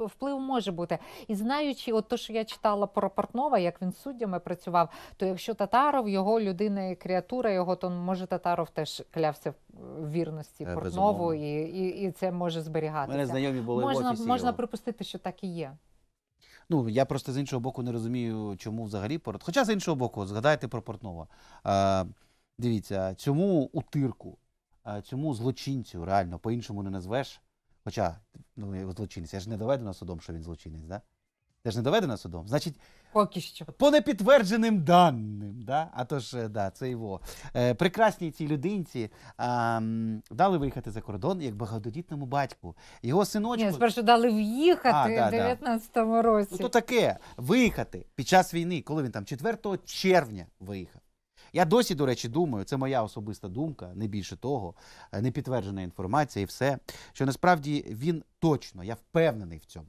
е, вплив може бути. І знаючи, от то, що я читала про Портнова, як він з суддями працював, то якщо татаров, його людина і креатура, його то може татаров теж клявся в вірності е, Безумовно. Портнову, і, і, і це може зберігатися. У Мене знайомі були можна в офісі можна його. припустити, що так і є. Ну я просто з іншого боку не розумію, чому взагалі порад. Хоча з іншого боку, згадайте про Портнова. Е, Дивіться, цьому утирку, цьому е, злочинцю реально по-іншому не назвеш. Хоча ну, злочинець, я ж не доведено судом, що він злочинець, да? Це ж не доведено судом. Значить, Поки що. По непідтвердженим даним. Да? А тож, да, це його. Е, прекрасній цій людинці а, дали виїхати за кордон як багатодітному батьку. Його синочку. Ні, спершу дали в'їхати да, да. в 19-му році. Ну, то таке, виїхати під час війни, коли він там 4 червня виїхав. Я досі, до речі, думаю, це моя особиста думка, не більше того, е, не підтверджена інформація і все. Що насправді він точно, я впевнений в цьому.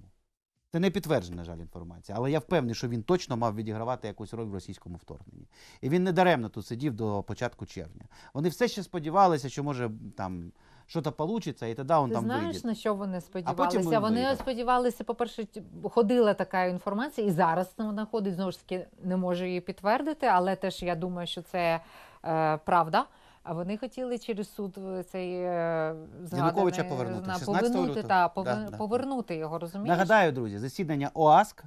Це не підтверджена, на жаль, інформація, але я впевнений, що він точно мав відігравати якусь роль в російському вторгненні. І він недаремно тут сидів до початку червня. Вони все ще сподівалися, що може там що щось вийде, і тоді він Ти там вийде. знаєш, на що вони сподівалися? вони вийде. сподівалися, по-перше, ходила така інформація, і зараз вона ходить, знову ж таки не можу її підтвердити, але теж я думаю, що це е, правда. А вони хотіли через суд е, цей е, Януковича е, повернути, 16 повернути, Та, повер... да, да. повернути його. розумієш? Нагадаю, друзі, засідання ОАСК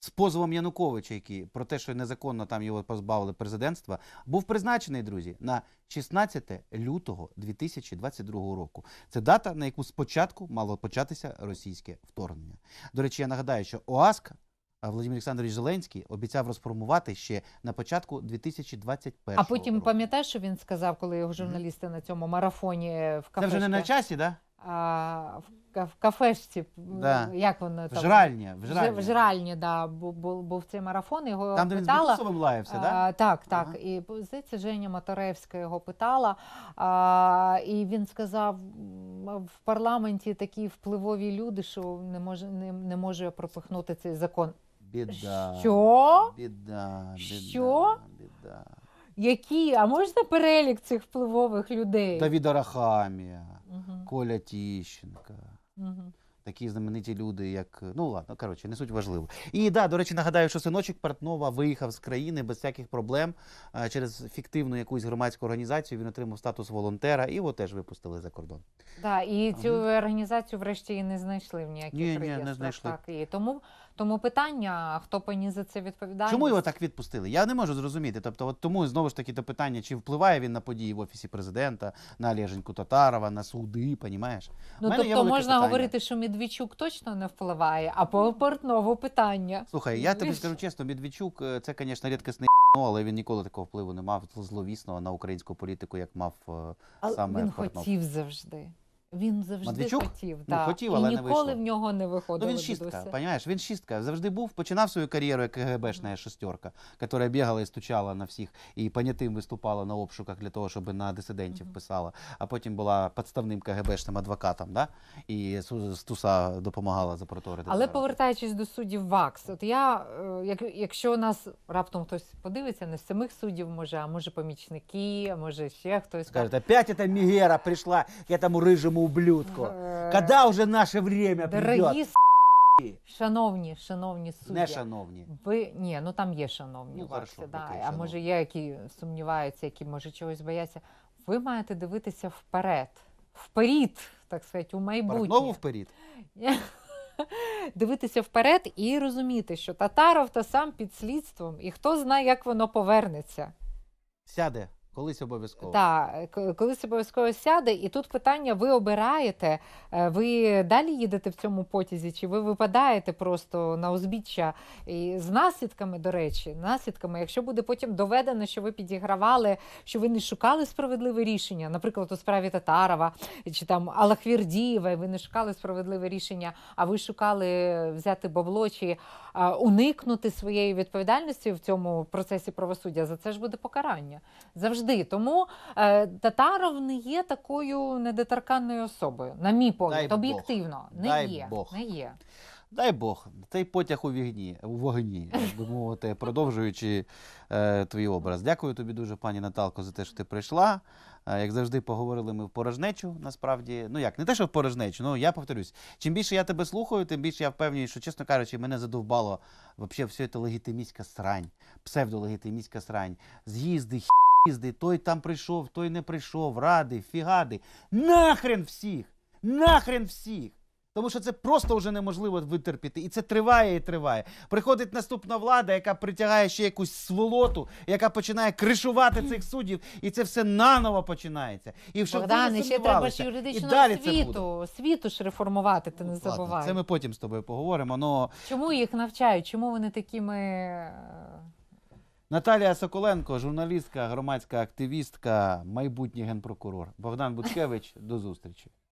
з позовом Януковича, який про те, що незаконно там його позбавили президентства, був призначений, друзі, на 16 лютого 2022 року. Це дата, на яку спочатку мало початися російське вторгнення. До речі, я нагадаю, що ОАСК. Володимир Олександрович Зеленський обіцяв розформувати ще на початку 2021 року. А потім пам'ятаєш, що він сказав, коли його журналісти mm -hmm. на цьому марафоні в кафе Це вже не на часі, да? А, в, в кафешці, да. як воно там? В жральні. В жральні, в жральні да, був, був цей марафон, його Там, де питала, він з Бутусовим лаявся, да? Так, так. Ага. І, здається, Женя Моторевська його питала, а, і він сказав, в парламенті такі впливові люди, що не, може не, не можу пропихнути цей закон. Біда. Що? Біда. Що? Біда. Які? А можна перелік цих впливових людей? Давіда Рахамія, угу. Коля Тіщенка. Угу. Такі знамениті люди, як ну ладно, коротше, не суть важливо. І да, до речі, нагадаю, що синочок Портнова виїхав з країни без всяких проблем через фіктивну якусь громадську організацію. Він отримав статус волонтера і його теж випустили за кордон. Так, да, і цю ага. організацію, врешті, і не знайшли в ніяких ні, ні, не знайшли. Так, і тому тому питання, хто поніс за це відповідальність? Чому його так відпустили? Я не можу зрозуміти. Тобто, от тому знову ж таки то питання, чи впливає він на події в офісі президента, на Олеженьку Татарова, на суди, понімаєш? Ну тобто можна питання. говорити, що Медведчук точно не впливає, а по портного питання. Слухай, я тобі скажу чесно, Медведчук е, це, звісно, рідкісний. Ну, але він ніколи такого впливу не мав зловісного на українську політику, як мав е, саме. Він Портнов. хотів завжди. Він завжди Матвійчук? хотів, Ну, да. хотів, але і ніколи вийшло. в нього не виходило. Ну, він шістка, дідуся. Він шістка. Завжди був, починав свою кар'єру як КГБшна шестерка, яка бігала і стучала на всіх, і понятим виступала на обшуках для того, щоб на дисидентів писала. А потім була підставним КГБшним адвокатом, да? і Стуса допомагала запроторити. Але народ. повертаючись до суддів ВАКС, от я, е, як, якщо нас раптом хтось подивиться, не з самих суддів, може, а може помічники, а може ще хтось. Скажет, опять эта Мигера пришла к этому рыжему ублюдко? Э, Когда уже наше время Дорогі придет? шановні, шановні судді. Не шановні. Ви ні, ну там є шановні. Ну, хорошо, хлопці, окей, А шановні. може є, які сумніваються, які може чогось бояться. Ви маєте дивитися вперед, Вперід, так сказати, у майбутнє. Знову вперед. Дивитися вперед і розуміти, що Татаров то сам під слідством, і хто знає, як воно повернеться. Сяде. Колись обов'язково Так, колись обов'язково сяде, і тут питання: ви обираєте, е, ви далі їдете в цьому потязі, чи ви випадаєте просто на узбіччя і з наслідками, до речі, наслідками, якщо буде потім доведено, що ви підігравали, що ви не шукали справедливе рішення, наприклад, у справі Татарова чи там Алахвірдієва, ви не шукали справедливе рішення, а ви шукали взяти бабло чи е, уникнути своєї відповідальності в цьому процесі правосуддя, за це ж буде покарання завжди завжди. Тому е, Татаров не є такою недоторканною особою, на мій погляд, Дай об'єктивно. Бог. Не Дай є. Бог. Не є. Дай Бог, цей потяг у вігні, у вогні, як би мовити, продовжуючи е, твій образ. Дякую тобі дуже, пані Наталко, за те, що ти прийшла. Е, як завжди, поговорили ми в порожнечу. Насправді, ну як не те, що в порожнечу, ну я повторюсь. Чим більше я тебе слухаю, тим більше я впевнений, що, чесно кажучи, мене задовбало взагалі все це легітимістська срань, псевдолегітимістська срань, з'їзди. хі їзди, той там прийшов, той не прийшов, ради, фігади. Нахрен всіх! Нахрен всіх! Тому що це просто вже неможливо витерпіти. І це триває і триває. Приходить наступна влада, яка притягає ще якусь сволоту, яка починає кришувати цих суддів, і це все наново починається. І щоб Богдане, ще треба ж юридичного світу, світу ж реформувати, ти не забувай. Це ми потім з тобою поговоримо. Но... Чому їх навчають? Чому вони такими. Е, Наталія Соколенко, журналістка, громадська активістка, майбутній генпрокурор. Богдан Буткевич, до зустрічі.